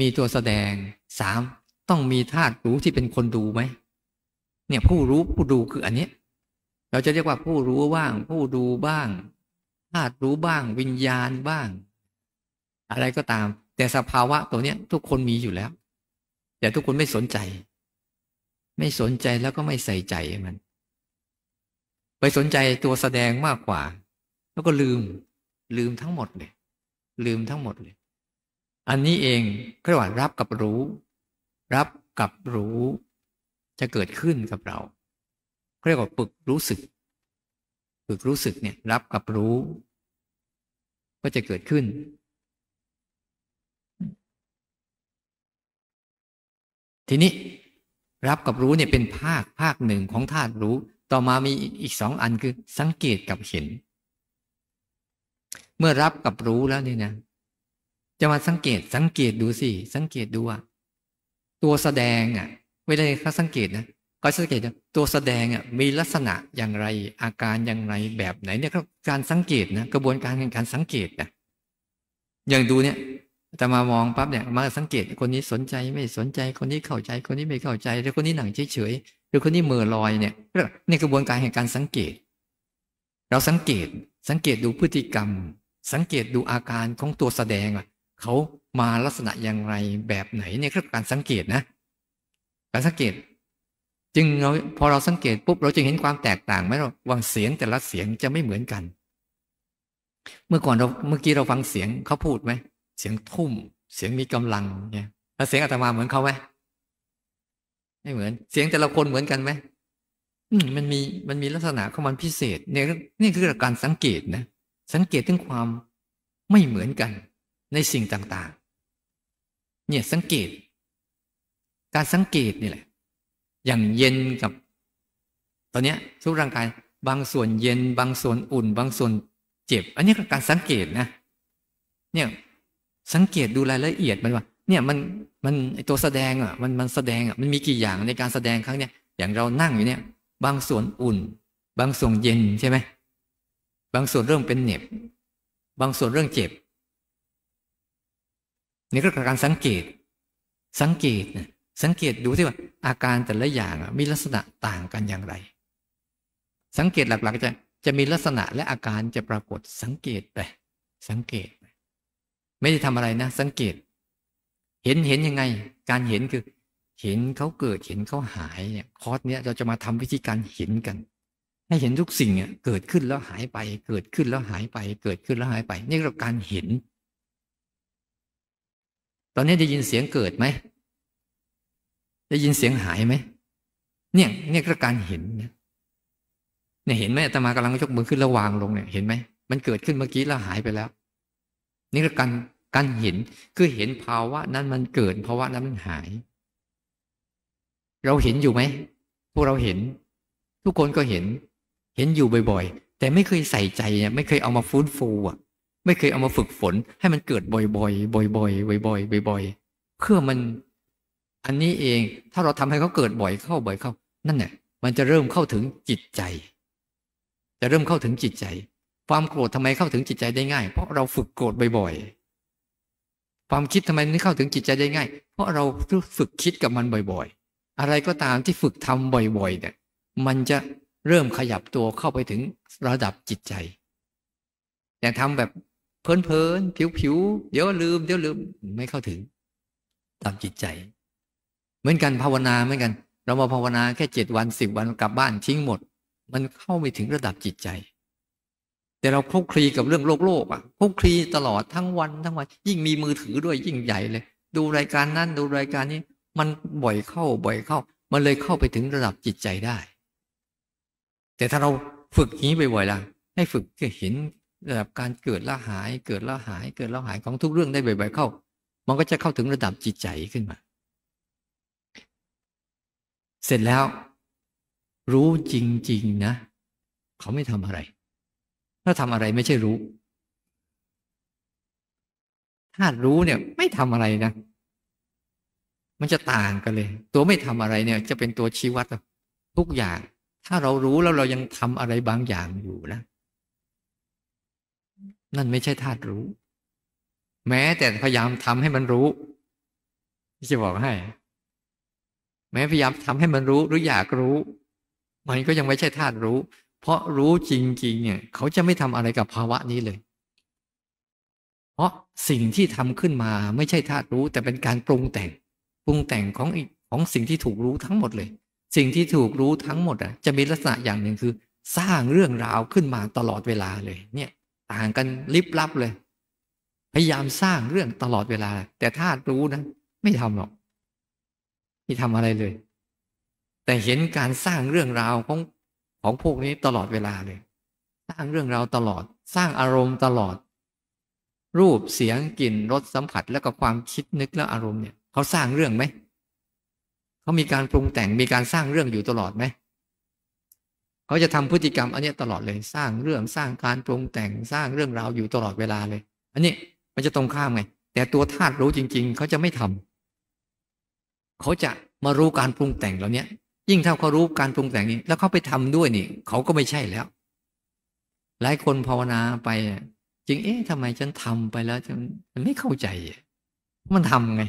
มีตัวแสดงสามต้องมีธาตุรู้ที่เป็นคนดูไหมเนี่ยผู้รู้ผู้ดูคืออันนี้เราจะเรียกว่าผู้รู้บ้าง ผู้ดูบ้างธาตุรู้บ้าง วิญญาณบ้าง อะไรก็ตาม แต่สภาวะตัวเนี้ยทุกคนมีอยู่แล้วแต่ทุกคนไม่สนใจ ไม่สนใจแล้วก็ไม่ใส่ใจมัน ไปสนใจตัวแสดงมากกว่า แล้วก็ลืมลืมทั้งหมดเลยลืมทั้งหมดเลยอันนี้เองเรียกว่ารับกับรู้ รับกับรู้ จะเกิดขึ้นกับเราเรียกว่าฝึกรู้สึกฝึกรู้สึกเนี่ยรับกับรู้ก็จะเกิดขึ้นทีนี้รับกับรู้เนี่ยเป็นภาคภาคหนึ่งของธาตุรู้ ต่อมามีอีกสองอันคือสังเกตกับเห็น เมื่อรับกับรู้แล้วเนี่ยนะจะมาสังเกตสังเกตดูสิสังเกตดูว่าตัวแสดงอ่ะไม่ได้เขาสังเกตนะ ก็สังเกต ตัวแสดงอ่ะมีลักษณะอย่างไรอาการอย่างไรแบบไหนเนี่ยการสังเกตนะกระบวนการในการสังเกตนะอย่างดูเนี่ยแต่มามองปั๊บเนี่ยมาสังเกตคนนี้สนใจไม่สนใจคนนี้เข้าใจ คนนี้ไม่เข้าใจ หรือคนนี้หนังเฉยๆหรือคนนี้มือลอยเนี่ยนี่กระบวนการแห่งการสังเกต เราสังเกตสังเกตดูพฤติกรรม สังเกตดูอาการของตัวแสดงอ่ะเขามาลักษณะอย่างไรแบบไหนเนี่ยคือการสังเกตนะ การสังเกตจึงเราพอเราสังเกตปุ๊บเราจึงเห็นความแตกต่างไหมเราวังเสียงแต่ละเสียงจะไม่เหมือนกัน เมื่อก่อนเราเมื่อกี้เราฟังเสียงเขาพูดไหมเสียงทุ่มเสียงมีกำลังเนี่ยแล้วเสียงอาตมาเหมือนเขาไหมไม่เหมือน เสียงแต่ละคนเหมือนกันไหมมันมีมันมีลักษณะของมันพิเศษเนี่ยนี่คือการสังเกตนะสังเกตถึงความไม่เหมือนกันในสิ่งต่าง ๆ เนี่ยสังเกต การสังเกตนี่แหละ อย่างเย็นกับ ตอนนี้ ทุกร่างกาย บางส่วนเย็นบางส่วนอุ่น บางส่วน เจ็บอันนี้คือการสังเกตนะเนี่ยสังเกตดูรายละเอียดมันว่าเนี่ยมันมันตัวแสดงอ่ะมันมันแสดงอ่ะมันมีกี่อย่างในการแสดงครั้งเนี้ยอย่างเรานั่งอยู่เนี่ยบางส่วนอุ่น บางส่วนเย็นใช่ไหมบางส่วนเริ่มเป็นเหน็บบางส่วนเริ่มเจ็บนี่ก็คือการสังเกตสังเกตสังเกตดูที่ว่าอาการแต่ละอย่างมีลักษณะต่างกันอย่างไร สังเกตหลัก ๆ จะจะมีลักษณะและอาการจะปรากฏสังเกตไปสังเกตไม่ได้ทำอะไรนะ สังเกต เห็นเห็นยังไง การเห็นคือ เห็นเขาเกิดเห็นเขาหายเนี่ยคอร์สเนี้ยเราจะมาทำวิธีการเห็นกัน ให้เห็นทุกสิ่งเนี่ย เกิดขึ้นแล้วหายไป เกิดขึ้นแล้วหายไปเกิดขึ้นแล้วหายไปนี่เราการเห็น ตอนนี้ได้ยินเสียงเกิดไหม ได้ยินเสียงหายไหมเนี่ยเนี่ยคือการเห็นเนี่ยเนี่ยเห็นไหมอาตมากำลังยกมือขึ้นแล้ววางลง เนี่ยเห็นไหมมันเกิดขึ้นเมื่อกี้แล้วหายไปแล้วนี่คือการการเห็นคือเห็นภาวะนั้นมันเกิดภาวะนั้นมันหาย เราเห็นอยู่ไหมพวกเราเห็น ทุกคนก็เห็น เห็นอยู่บ่อยๆแต่ไม่เคยใส่ใจไม่เคยเอามาฟื้นฟูอ่ะ ไม่เคยเอามาฝึกฝน ให้มันเกิดบ่อยๆบ่อยๆบ่อย ๆ บ่อย ๆเพื่อมัน อันนี้เองถ้าเราทำให้เขาเกิดบ่อยเข้าบ่อยเข้า นั่นแหละมันจะเริ่มเข้าถึงจิตใจ จะเริ่มเข้าถึงจิตใจความโกรธทำไมเข้าถึงจิตใจได้ง่าย เพราะเราฝึกโกรธบ่อย ๆ ความคิดทำไมนม่เข้าถึงจิตใจได้ง่าย เพราะเราฝึกคิดกับมันบ่อย ๆ อะไรก็ตามที่ฝึกทำบ่อยๆเนี่ยมันจะเริ่มขยับตัวเข้าไปถึงระดับจิตใจ แต่ทำแบบเพลินๆผิวๆเดี๋ยวลืมเดี๋ยวลืมไม่เข้าถึงตามจิตใจ เหมือนกันภาวนาเหมือนกัน เรามาภาวนาแค่เจ็ดวันสิบวันกลับบ้านทิ้งหมด มันเข้าไม่ถึงระดับจิตใจแต่เราคลุกคลีกับเรื่องโลกโลกอ่ะคลุกคลีตลอดทั้งวันทั้งวันยิ่งมีมือถือด้วยยิ่งใหญ่เลย ดูรายการนั้นดูรายการนี้มันบ่อยเข้าบ่อยเข้า มันเลยเข้าไปถึงระดับจิตใจได้ แต่ถ้าเราฝึกนี้บ่อยๆล่ะให้ฝึกเห็นระดับการเกิดละหาย เกิดละหาย เกิดละหายของทุกเรื่องได้บ่อยๆเข้า มันก็จะเข้าถึงระดับจิตใจขึ้นมา เสร็จแล้ว รู้จริง ๆนะ เขาไม่ทำอะไรถ้าทำอะไรไม่ใช่รู้ ถ้ารู้เนี่ย ไม่ทำอะไรนะ มันจะต่างกันเลย ตัวไม่ทำอะไรเนี่ย จะเป็นตัวชี้วัดทุกอย่าง ถ้าเรารู้แล้วเรายังทำอะไรบางอย่างอยู่นะนั่นไม่ใช่ธาตุรู้ แม้แต่พยายามทำให้มันรู้จะบอกให้ แม้พยายามทำให้มันรู้หรืออยากรู้ มันก็ยังไม่ใช่ธาตุรู้เพราะรู้จริงๆ เนี่ยเขาจะไม่ทำอะไรกับภาวะนี้เลย เพราะสิ่งที่ทำขึ้นมาไม่ใช่ธาตุรู้ แต่เป็นการปรุงแต่ง ปรุงแต่งของอีกของสิ่งที่ถูกรู้ทั้งหมดเลย สิ่งที่ถูกรู้ทั้งหมดอ่ะจะมีลักษณะอย่างหนึ่งคือ สร้างเรื่องราวขึ้นมาตลอดเวลาเลย เนี่ย ต่างกันลิบลับเลย พยายามสร้างเรื่องตลอดเวลา แต่ธาตุรู้นั้น ไม่ทำหรอกไม่ทำอะไรเลย แต่เห็นการสร้างเรื่องราวของของพวกนี้ตลอดเวลาเลย สร้างเรื่องราวตลอด สร้างอารมณ์ตลอด รูปเสียงกลิ่นรสสัมผัส แล้วก็ความคิดนึกและอารมณ์เนี่ยเขาสร้างเรื่องไหมเขามีการปรุงแต่งมีการสร้างเรื่องอยู่ตลอดไหมเขาจะทำพฤติกรรมอันนี้ตลอดเลยสร้างเรื่องสร้างการปรุงแต่งสร้างเรื่องราวอยู่ตลอดเวลาเลย อันนี้มันจะตรงข้ามไงแต่ตัวธาตุรู้จริง ๆเขาจะไม่ทำเขาจะมารู้การปรุงแต่งเหล่านี้ยิ่งถ้าเขารู้การปรุงแต่งนี้ แล้วเขาไปทำด้วยนี่เขาก็ไม่ใช่แล้ว หลายคนภาวนาไปจึงเอ๊ะทำไมฉันทำไปแล้วฉันมันไม่เข้าใจมันทำไง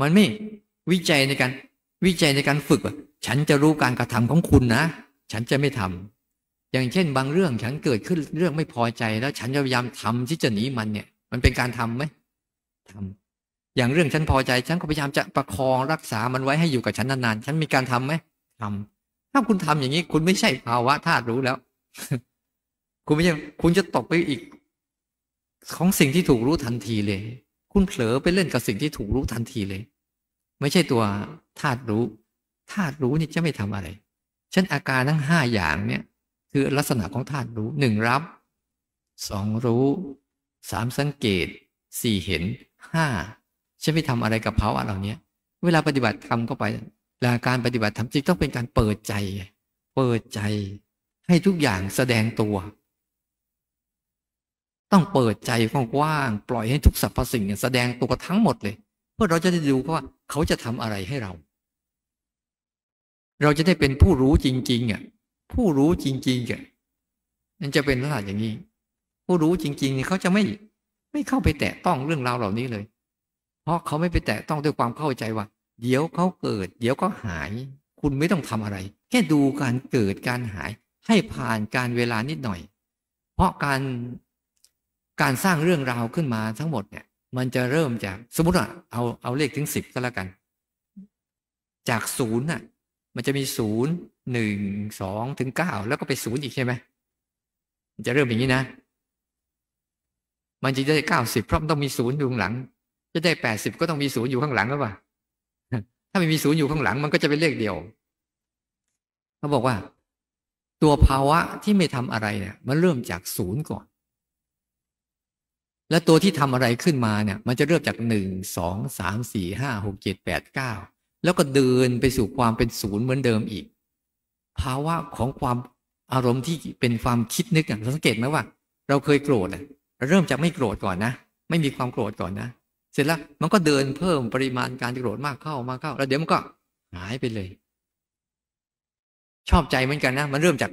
มันไม่วิจัยในการวิจัยในการฝึกอะฉันจะรู้การกระทำของคุณนะฉันจะไม่ทำ อย่างเช่นบางเรื่องฉันเกิดขึ้นเรื่องไม่พอใจแล้ว ฉันจะพยายามทำที่จะหนีมันเนี่ย มันเป็นการทํำไหมทำอย่างเรื่องฉันพอใจฉันก็พยายามจะประคองรักษามันไว้ให้อยู่กับฉันนานๆฉันมีการทํำไหมทำ ถ้าคุณทำอย่างนี้ คุณไม่ใช่ภาวะธาตุรู้แล้ว คุณไม่ใช่คุณจะตกไปอีก ของสิ่งที่ถูกรู้ทันทีเลย คุณเผลอไปเล่นกับสิ่งที่ถูกรู้ทันทีเลย ไม่ใช่ตัวธาตุรู้ธาตุรู้นี่จะไม่ทำอะไรฉันอาการทั้งห้าอย่างเนี่ยคือลักษณะของธาตุรู้หนึ่งรับสองรู้สามสังเกตสี่เห็นห้าฉันไม่ทำอะไรกับภาวะเหล่านี้เวลาปฏิบัติธรรมก็ไปหลักการปฏิบัติธรรมจริงต้องเป็นการเปิดใจ เปิดใจให้ทุกอย่างแสดงตัว ต้องเปิดใจกว้าง ปล่อยให้ทุกสรรพสิ่งแสดงตัวทั้งหมดเลย เพื่อเราจะได้ดูว่าเขาจะทำอะไรให้เรา เราจะได้เป็นผู้รู้จริงๆอ่ะผู้รู้จริงๆอ่ะนั่นจะเป็นลักษณะอย่างนี้ ผู้รู้จริง ๆ เนี่ยเขาจะไม่ไม่เข้าไปแตะต้องเรื่องราวเหล่านี้เลยเพราะเขาไม่ไปแตะต้องด้วยความเข้าใจว่าเดี๋ยวเขาเกิด เดี๋ยวก็หาย คุณไม่ต้องทำอะไร แค่ดูการเกิดการหายให้ผ่านการเวลานิดหน่อย เพราะการการสร้างเรื่องราวขึ้นมาทั้งหมดเนี่ย มันจะเริ่มจากสมมติว่าเอาเอาเลขถึงสิบก็แล้วกัน จากศูนย์น่ะมันจะมีศูนย์หนึ่งสองถึงเก้าแล้วก็ไปศูนย์อีกใช่ไหมมันจะเริ่มอย่างนี้นะ มันจะได้เก้าสิบเพราะมันต้องมีศูนย์อยู่หลังจะได้แปดสิบก็ต้องมีศูนย์อยู่ข้างหลังหรือเปล่า ถ้าไม่มีศูนย์อยู่ข้างหลังมันก็จะเป็นเลขเดียว เขาบอกว่า ตัวภาวะที่ไม่ทำอะไรเนี่ยมันเริ่มจากศูนย์ก่อน และตัวที่ทำอะไรขึ้นมาเนี่ยมันจะเริ่มจากหนึ่งสองสามสี่ห้าหกเจ็ดแปดเก้าแล้วก็เดินไปสู่ความเป็นศูนย์เหมือนเดิมอีก ภาวะของความอารมณ์ที่เป็นความคิดนึกสังเกตไหมว่าเราเคยโกรธเราเริ่มจากไม่โกรธก่อนนะไม่มีความโกรธก่อนนะสร็จแล้วมันก็เดินเพิ่มปริมาณการโกรธมากเข้ามาเข้าแล้วเดี๋ยวมันก็หายไปเลย ชอบใจเหมือนกันนะมันเริ่มจาก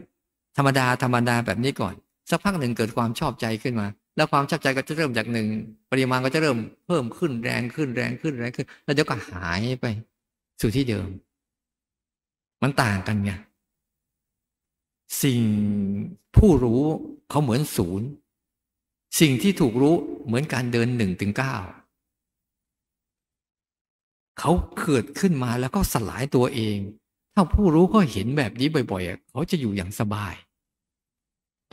ธรรมดาธรรมดาแบบนี้ก่อนสักพักหนึ่งเกิดความชอบใจขึ้นมา แล้วความชอบใจก็จะเริ่มจากหนึ่งปริมาณก็จะเริ่ม เพิ่มขึ้นแรงขึ้นแรงขึ้นแรงขึ้นแล้วเดี๋ยวก็หายไปสู่ที่เดิมมันต่างกันไงสิ่งผู้รู้เขาเหมือนศูนย์สิ่งที่ถูกรู้เหมือนการเดินหนึ่งถึงเก้าเขาเกิดขึ้นมาแล้วก็สลายตัวเอง ถ้าผู้รู้ก็เห็นแบบนี้บ่อยๆ เขาจะอยู่อย่างสบาย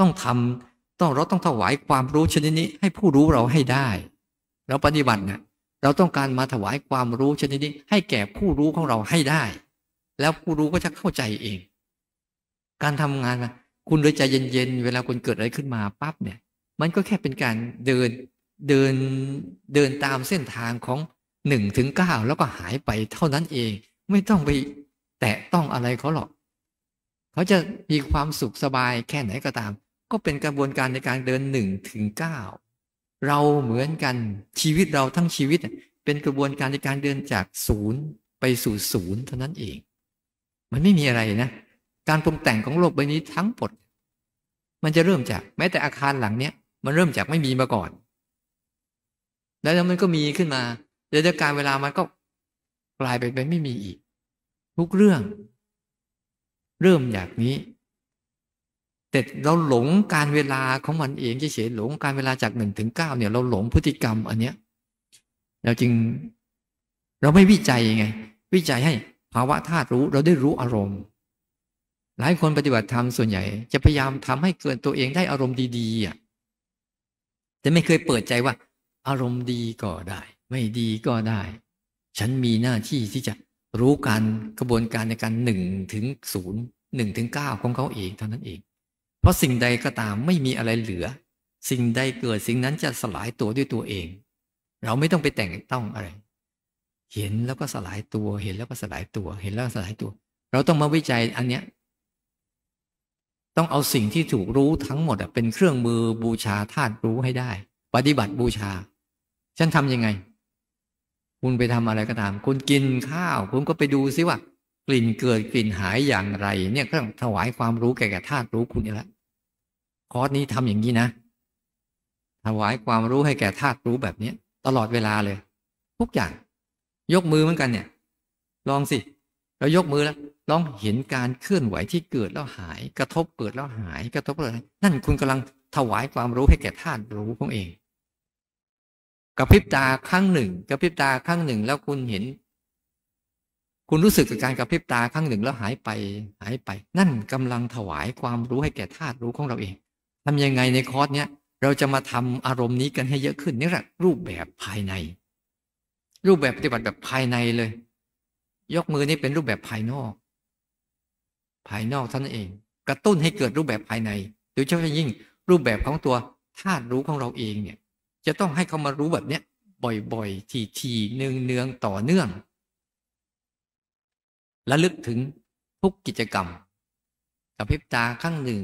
ต้องทำต้องเราต้องถวายความรู้ชนิดนี้ ให้ผู้รู้เราให้ได้เราปฏิบัติเนี่ยเราต้องการมาถวายความรู้ชนิดนี้ให้แก่ผู้รู้ของเราให้ได้ แล้วผู้รู้ก็จะเข้าใจเอง การทำงานนะคุณโดยใจเย็นๆ เวลาคุณเกิดอะไรขึ้นมาปั๊บเนี่ย มันก็แค่เป็นการเดินเดินเดินตามเส้นทางของหนึ่งถึงเก้าแล้วก็หายไปเท่านั้นเอง ไม่ต้องไปแตะต้องอะไรเขาหรอกเขาจะมีความสุขสบายแค่ไหนก็ตาม ก็เป็นกระบวนการในการเดินหนึ่งถึงเก้าเราเหมือนกันชีวิตเราทั้งชีวิต เป็นกระบวนการในการเดินจากศูนย์ไปสู่ศูนย์เท่านั้นเอง มันไม่มีอะไรนะ การปรุงแต่งของโลกใบนี้ทั้งหมดมันจะเริ่มจากแม้แต่อาคารหลังเนี้ยมันเริ่มจากไม่มีมาก่อน แล้วมันก็มีขึ้นมาเดี๋ยวการเวลามันก็กลายไปเป็นไม่มีอีก ทุกเรื่อง เริ่มอย่างนี้แต่เราหลงการเวลาของมันเองเฉยๆหลงการเวลาจากหนึ่งถึงเก้าเนี่ย เราหลงพฤติกรรมอันเนี้ยเราจึงเราไม่วิจัยไง วิจัยให้ภาวะธาตุรู้ เราได้รู้อารมณ์ หลายคนปฏิบัติธรรมส่วนใหญ่จะพยายามทำให้เกินตัวเองได้อารมณ์ดีๆอ่ะแต่ไม่เคยเปิดใจว่า อารมณ์ดีก็ได้ไม่ดีก็ได้ ฉันมีหน้าที่ที่จะรู้การกระบวนการในการหนึ่งถึงศูนย์หนึ่งถึงเก้าของเขาเองเท่านั้นเอง เพราะสิ่งใดก็ตามไม่มีอะไรเหลือ สิ่งใดเกิดสิ่งนั้นจะสลายตัวด้วยตัวเอง เราไม่ต้องไปแต่งต้องอะไร เห็นแล้วก็สลายตัวเห็นแล้วก็สลายตัว เห็นแล้วสลายตัว เราต้องมาวิจัยอันเนี้ยต้องเอาสิ่งที่ถูกรู้ทั้งหมดเป็นเครื่องมือบูชาธาตุรู้ให้ได้ ปฏิบัติบูชา ฉันทำยังไงคุณไปทำอะไรก็ตาม คุณกินข้าวคุณก็ไปดูซิว่ากลิ่นเกิดกลิ่นหายอย่างไร เนี่ยก็ต้องถวายความรู้แก่แก่ธาตุรู้คุณนี่แหละคอร์สนี้ทำอย่างนี้นะ ถวายความรู้ให้แก่ธาตุรู้แบบเนี้ยตลอดเวลาเลยทุกอย่าง ยกมือเหมือนกันเนี่ยลองสิเรายกมือแล้วลองเห็นการเคลื่อนไหวที่เกิดแล้วหาย กระทบเกิดแล้วหายกระทบเลยนั่นคุณกำลังถวายความรู้ให้แก่ธาตุรู้ของเองกระพริบตาครั้งหนึ่งกระพริบตาครั้งหนึ่งแล้วคุณเห็น คุณรู้สึกกับการกระพริบตาครั้งหนึ่งแล้วหายไปหายไป นั่นกำลังถวายความรู้ให้แก่ธาตุรู้ของเราเอง ทำยังไงในคอร์สเนี้ยเราจะมาทำอารมณ์นี้กันให้เยอะขึ้นนี่แหละรูปแบบภายใน รูปแบบปฏิบัติแบบภายในเลย ยกมือนี่เป็นรูปแบบภายนอก ภายนอกท่านเอง กระตุ้นให้เกิดรูปแบบภายในโดยเฉพาะยิ่ง รูปแบบของตัวธาตุรู้ของเราเองเนี่ยจะต้องให้เขามารู้แบบเนี้ยบ่อยๆ ทีๆเนืองๆต่อเนื่อง และลึกถึงทุกกิจกรรม กับพิบตาข้างหนึ่ง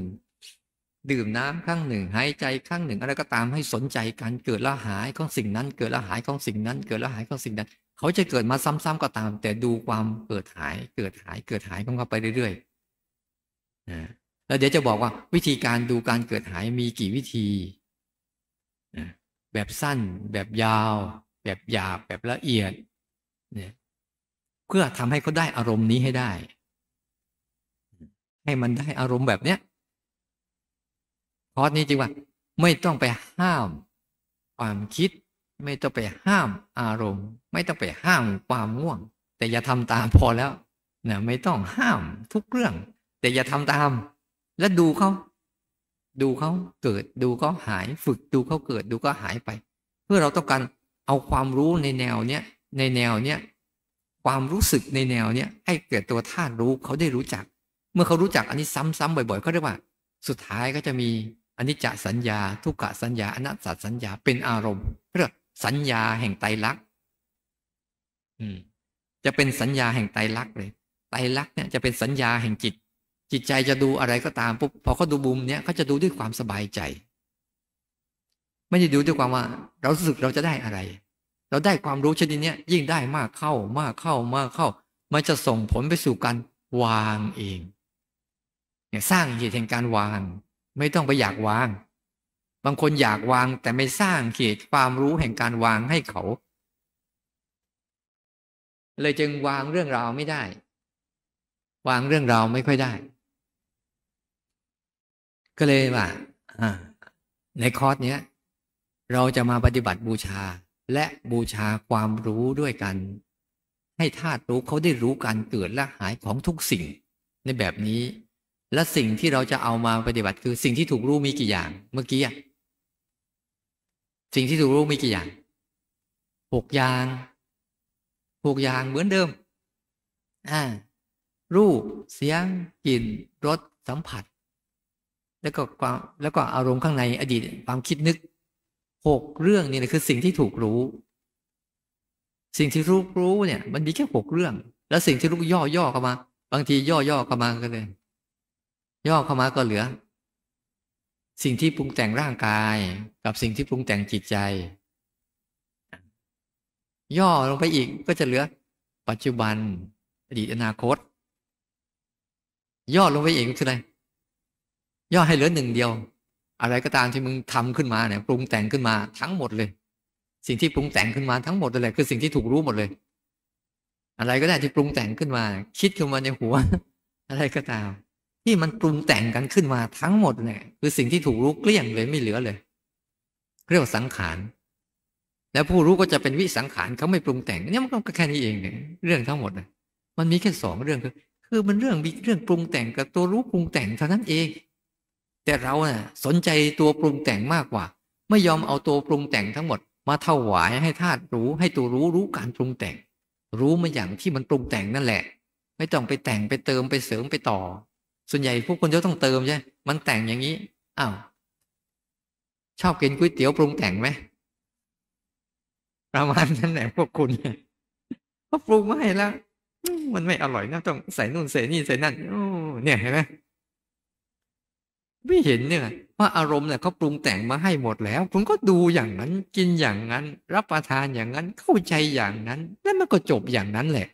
ดื่มน้ำข้างหนึ่ง หายใจข้างหนึ่ง อะไรก็ตามให้สนใจการเกิดละหายของสิ่งนั้น เกิดละหายของสิ่งนั้น เกิดละหายของสิ่งนั้น เขาจะเกิดมาซ้ำ ๆ ก็ตาม แต่ดูความเกิดหาย เกิดหาย เกิดหายของเขาไปเรื่อยๆ แล้วเดี๋ยวจะบอกว่าวิธีการดูการเกิดหายมีกี่วิธีแบบสั้น แบบยาว แบบหยาบแบบละเอียด เนี่ย เพื่อทำให้เขาได้อารมณ์นี้ให้ได้ ให้มันได้อารมณ์แบบเนี้ยคอร์สนี้จริงว่า ไม่ต้องไปห้าม ความคิด ไม่ต้องไปห้ามอารมณ์ ไม่ต้องไปห้ามความง่วง แต่อย่าทำตามพอแล้วนะไม่ต้องห้ามทุกเรื่อง แต่อย่าทำตามและดูเขาดูเขาเกิดดูเขาหายฝึกดูเขาเกิดดูก็หายไป เพื่อเราต้องการเอาความรู้ในแนวเนี้ยในแนวเนี้ย ความรู้สึกในแนวเนี้ยให้เกิดตัวธาตุรู้เขาได้รู้จัก เมื่อเขารู้จัก อันนี้ซ้ำๆบ่อยๆเขาเรียกว่า สุดท้ายก็จะมีอันนี้จะสัญญาทุกขสัญญาอนัตตสัญญาเป็นอารมณ์เรียกสัญญาแห่งไตรลักษณ์จะเป็นสัญญาแห่งไตรลักษณ์เลยไตรลักษณ์เนี่ยจะเป็นสัญญาแห่งจิตจิตใจจะดูอะไรก็ตามปุ๊บพอเขาดูบุมเนี้ยเขาจะดูด้วยความสบายใจ ไม่ได้ดูด้วยความว่าเราสึกเราจะได้อะไร เราได้ความรู้ชนิดเนี้ยยิ่งได้มากเข้ามากเข้ามากเข้ามันจะส่งผลไปสู่การวางเองเนี่ยสร้างเหตุแห่งการวาง ไม่ต้องไปอยากวาง บางคนอยากวางแต่ไม่สร้างเหตุความรู้แห่งการวางให้เขา เลยจึงวางเรื่องราวไม่ได้ วางเรื่องราวไม่ค่อยได้ก็เลยว่า ในคอร์สเนี้ย เราจะมาปฏิบัติบูชาและบูชาความรู้ด้วยกัน ให้ธาตุรู้เขาได้รู้การเกิดและหายของทุกสิ่งในแบบนี้ และสิ่งที่เราจะเอามาปฏิบัติคือสิ่งที่ถูกรู้ มีกี่อย่างเมื่อกี้สิ่งที่ถูก รู้ มีกี่อย่างหกอย่างหกอย่างเหมือนเดิมอ่ารูปเสียงกลิ่นรสสัมผัสแล้วก็ความแล้วก็อารมณ์ข้างในอดีตความคิดนึกหกเรื่องนี่ะคือสิ่งที่ถูกรู้ สิ่งที่รู้รู้เนี่ย มันมีแค่หกเรื่อง แล้วสิ่งที่รู้ย่อย่อเข้ามา บางทีย่อย่อเข้ามาก็เลย ย่อเข้ามาก็เหลือ สิ่งที่ปรุงแต่งร่างกายกับสิ่งที่ปรุงแต่งจิตใจ ย่อลงไปอีกก็จะเหลือ ปัจจุบัน อดีตอนาคต ย่อลงไปอีกคืออะไรย่อให้เหลือหนึ่งเดียว อะไรก็ตามที่มึงทำขึ้นมาเนี่ยปรุงแต่งขึ้นมาทั้งหมดเลย สิ่งที่ปรุงแต่งขึ้นมาทั้งหมดเลยคือสิ่งที่ถูกรู้หมดเลย อะไรก็ได้ที่ปรุงแต่งขึ้นมา คิดขึ้นมาในหัว อะไรก็ตามที่มันปรุงแต่งกันขึ้นมาทั้งหมดเนี่ย คือสิ่งที่ถูกรู้เกลี้ยงเลยไม่เหลือเลยเรียกว่าสังขาร แล้วผู้รู้ก็จะเป็นวิสังขารเขาไม่ปรุงแต่งเนี่ยมันก็แค่นี้เองเนี่ยเรื่องทั้งหมดเลยมันมีแค่สองเรื่องคือ คือมันเรื่องมีเรื่องปรุงแต่งกับตัวรู้ปรุงแต่งเท่านั้นเองแต่เราสนใจตัวปรุงแต่งมากกว่า ไม่ยอมเอาตัวปรุงแต่งทั้งหมด มาถวายให้ธาตุรู้ ให้ตัวรู้รู้การปรุงแต่ง รู้มาอย่างที่มันปรุงแต่งนั่นแหละ ไม่ต้องไปแต่งไปเติมไปเสริมไปต่อ ส่วนใหญ่พวกคนจะต้องเติมใช่มันแต่งอย่างนี้อ้าวชอบกินก๋วยเตี๋ยวปรุงแต่งไหมประมาณนั้นแหละ พวกคุณก็ปรุงมาให้แล้วมันไม่อร่อยนะต้องใส่นู่นใส่นี่ใส่นั่นโอ้เนี่ยเห็นไหมไม่เห็นเนี่ยว่าอารมณ์เนี่ยเขาปรุงแต่งมาให้หมดแล้ว คุณก็ดูอย่างนั้นกินอย่างนั้น รับประทานอย่างนั้น เข้าใจอย่างนั้น แล้วมันก็จบอย่างนั้นแหละ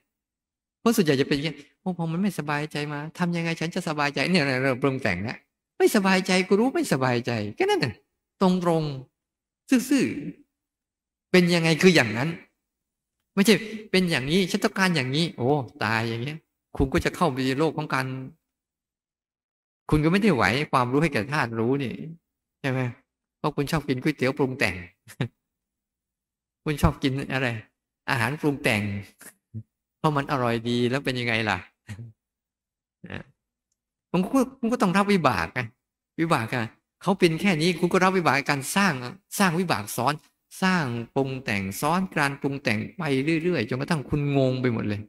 เพราะส่วนใหญ่จะเป็นอย่างนี้โอ้พอมันไม่สบายใจมา ทำยังไงฉันจะสบายใจเนี่ยเราปรุงแต่งนะไม่สบายใจกูรู้ไม่สบายใจแค่นั้นน่ะตรงตรงซื่อๆเป็นยังไงคืออย่างนั้นไม่ใช่เป็นอย่างนี้ฉันต้องการอย่างนี้ โอ้ตายอย่างเงี้ย คุณก็จะเข้าไปในโลกของการคุณก็ไม่ได้ไหว ความรู้ให้แก่ธาตุรู้นี่ ใช่ไหมเพราะคุณชอบกินก๋วยเตี๋ยวปรุงแต่งคุณชอบกินอะไร อาหารปรุงแต่ง เพราะมันอร่อยดีแล้วเป็นยังไงล่ะมันก็คุณก็ต้องรับวิบากไงวิบากอะเขาเป็นแค่นี้คุณก็รับวิบากการสร้างสร้างวิบากซ้อน สร้างปรุงแต่งซ้อนการปรุงแต่งไปเรื่อยๆจนกระทั่งคุณงงไปหมดเลย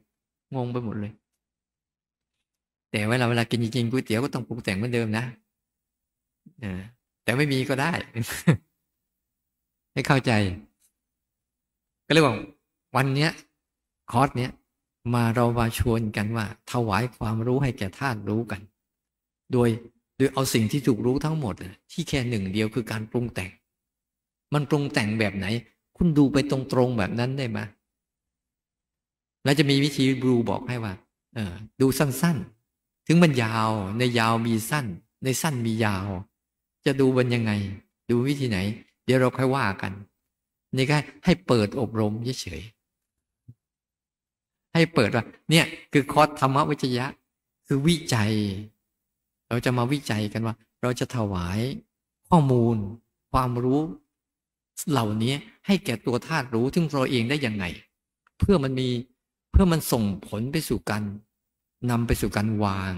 งงไปหมดเลยแต่เวลาเวลากินจริงๆก๋วยเตี๋ยวก็ต้องปรุงแต่งเหมือนเดิมนะแต่ไม่มีก็ได้ ให้เข้าใจ ก็เรียกว่าวันเนี้ยคอร์สเนี้ย มาเรามาชวนกันว่าถวายความรู้ให้แก่ท่านรู้กัน โดยโดยเอาสิ่งที่ถูกรู้ทั้งหมดที่แค่หนึ่งเดียวคือการปรุงแต่ง มันปรุงแต่งแบบไหน คุณดูไปตรงๆแบบนั้นได้ไหมแล้วจะมีวิธีบรูบอกให้ว่า เออดูสั้นๆถึงมันยาวในยาวมีสั้น ในสั้นมียาว จะดูมันยังไง ดูวิธีไหน เดี๋ยวเราค่อยว่ากันนี่ก็ให้เปิดอบรมเฉยๆให้เปิดว่าเนี่ยคือคอร์สธรรมวิจยะ คือวิจัย เราจะมาวิจัยกันว่า เราจะถวายข้อมูล ความรู้ เหล่านี้ให้แก่ตัวธาตุรู้ทึ่งเราเองได้ยังไง เพื่อมันมีเพื่อมันส่งผลไปสู่กันนำไปสู่การวาง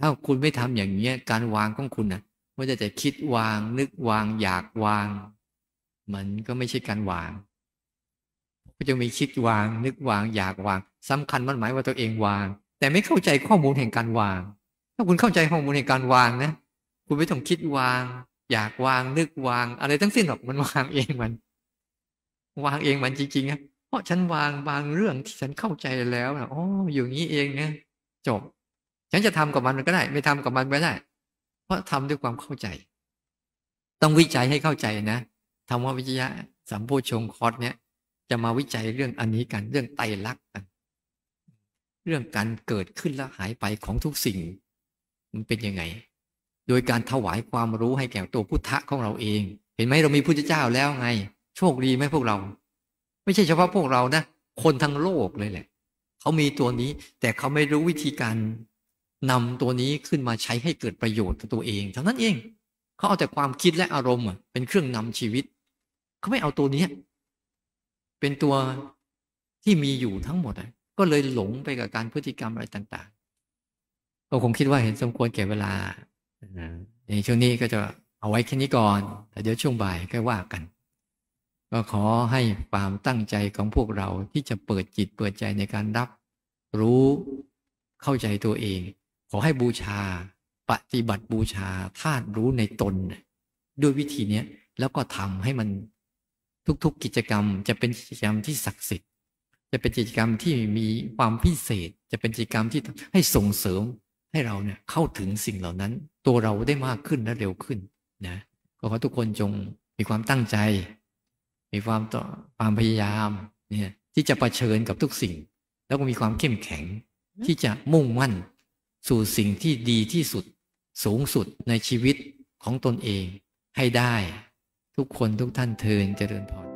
ถ้าคุณไม่ทำอย่างเงี้ย การวางของคุณนะว่าจะจะคิดวาง นึกวาง อยากวาง มันก็ไม่ใช่การวางก็จะมีคิดวาง นึกวาง อยากวาง สำคัญมันหมายว่าตัวเองวาง แต่ไม่เข้าใจข้อมูลแห่งการวาง ถ้าคุณเข้าใจข้อมูลแห่งการวางนะคุณไม่ต้องคิดวาง อยากวาง นึกวาง อะไรทั้งสิ้นหรอกมันวางเองมัน วางเองมันจริงๆนะราะฉันวางบางเรื่องที่ฉันเข้าใจแล้วนะอ๋ออยู่นี้เองนะจบ ฉันจะทำกับมันก็ได้ ไม่ทำกับมันก็ได้ เพราะทำด้วยความเข้าใจ ต้องวิจัยให้เข้าใจนะธรรมวิทยะสัมโพชงคอร์สเนี่ย จะมาวิจัยเรื่องอันนี้กันเรื่องไตรลักษณ์เรื่องการเกิดขึ้นและหายไปของทุกสิ่ง มันเป็นยังไง โดยการถวายความรู้ให้แก่ตัวพุทธะของเราเอง เห็นไหมเรามีพุทธเจ้าแล้วไง โชคดีไหมพวกเราไม่ใช่เฉพาะพวกเรานะคนทั้งโลกเลยแหละเขามีตัวนี้ แต่เขาไม่รู้วิธีการนำตัวนี้ขึ้นมาใช้ให้เกิดประโยชน์ตัวเองเท่านั้นเองเขาเอาแต่ความคิดและอารมณ์เป็นเครื่องนำชีวิตเขาไม่เอาตัวนี้เป็นตัวที่มีอยู่ทั้งหมดก็เลยหลงไปกับการพฤติกรรมอะไรต่างๆเราคงคิดว่าเห็นสมควรแก่เวลาในช่วงนี้ก็จะเอาไว้แค่นี้ก่อนแต่เดี๋ยวช่วงบ่ายก็ว่ากันก็ขอให้ความตั้งใจของพวกเราที่จะเปิดจิตเปิดใจในการรับรู้เข้าใจตัวเอง ขอให้บูชา ปฏิบัติบูชาธาตุรู้ในตน ด้วยวิธีนี้แล้วก็ทำให้มันทุกๆกิจกรรม จะเป็นกิจกรรมที่ศักดิ์สิทธิ์ จะเป็นกิจกรรมที่มีความพิเศษ จะเป็นกิจกรรมที่ให้ส่งเสริมให้เราเนี่ยเข้าถึงสิ่งเหล่านั้น ตัวเราได้มากขึ้นและเร็วขึ้นนะก็ขอทุกคนจงมีความตั้งใจมีความต่อความพยายามเนี่ยที่จะะเผชิญกับทุกสิ่งแล้วก็มีความเข้มแข็ง ที่จะมุ่งมั่นสู่สิ่งที่ดีที่สุดสูงสุดในชีวิตของตนเองให้ได้ทุกคนทุกท่านเทินเจริญพร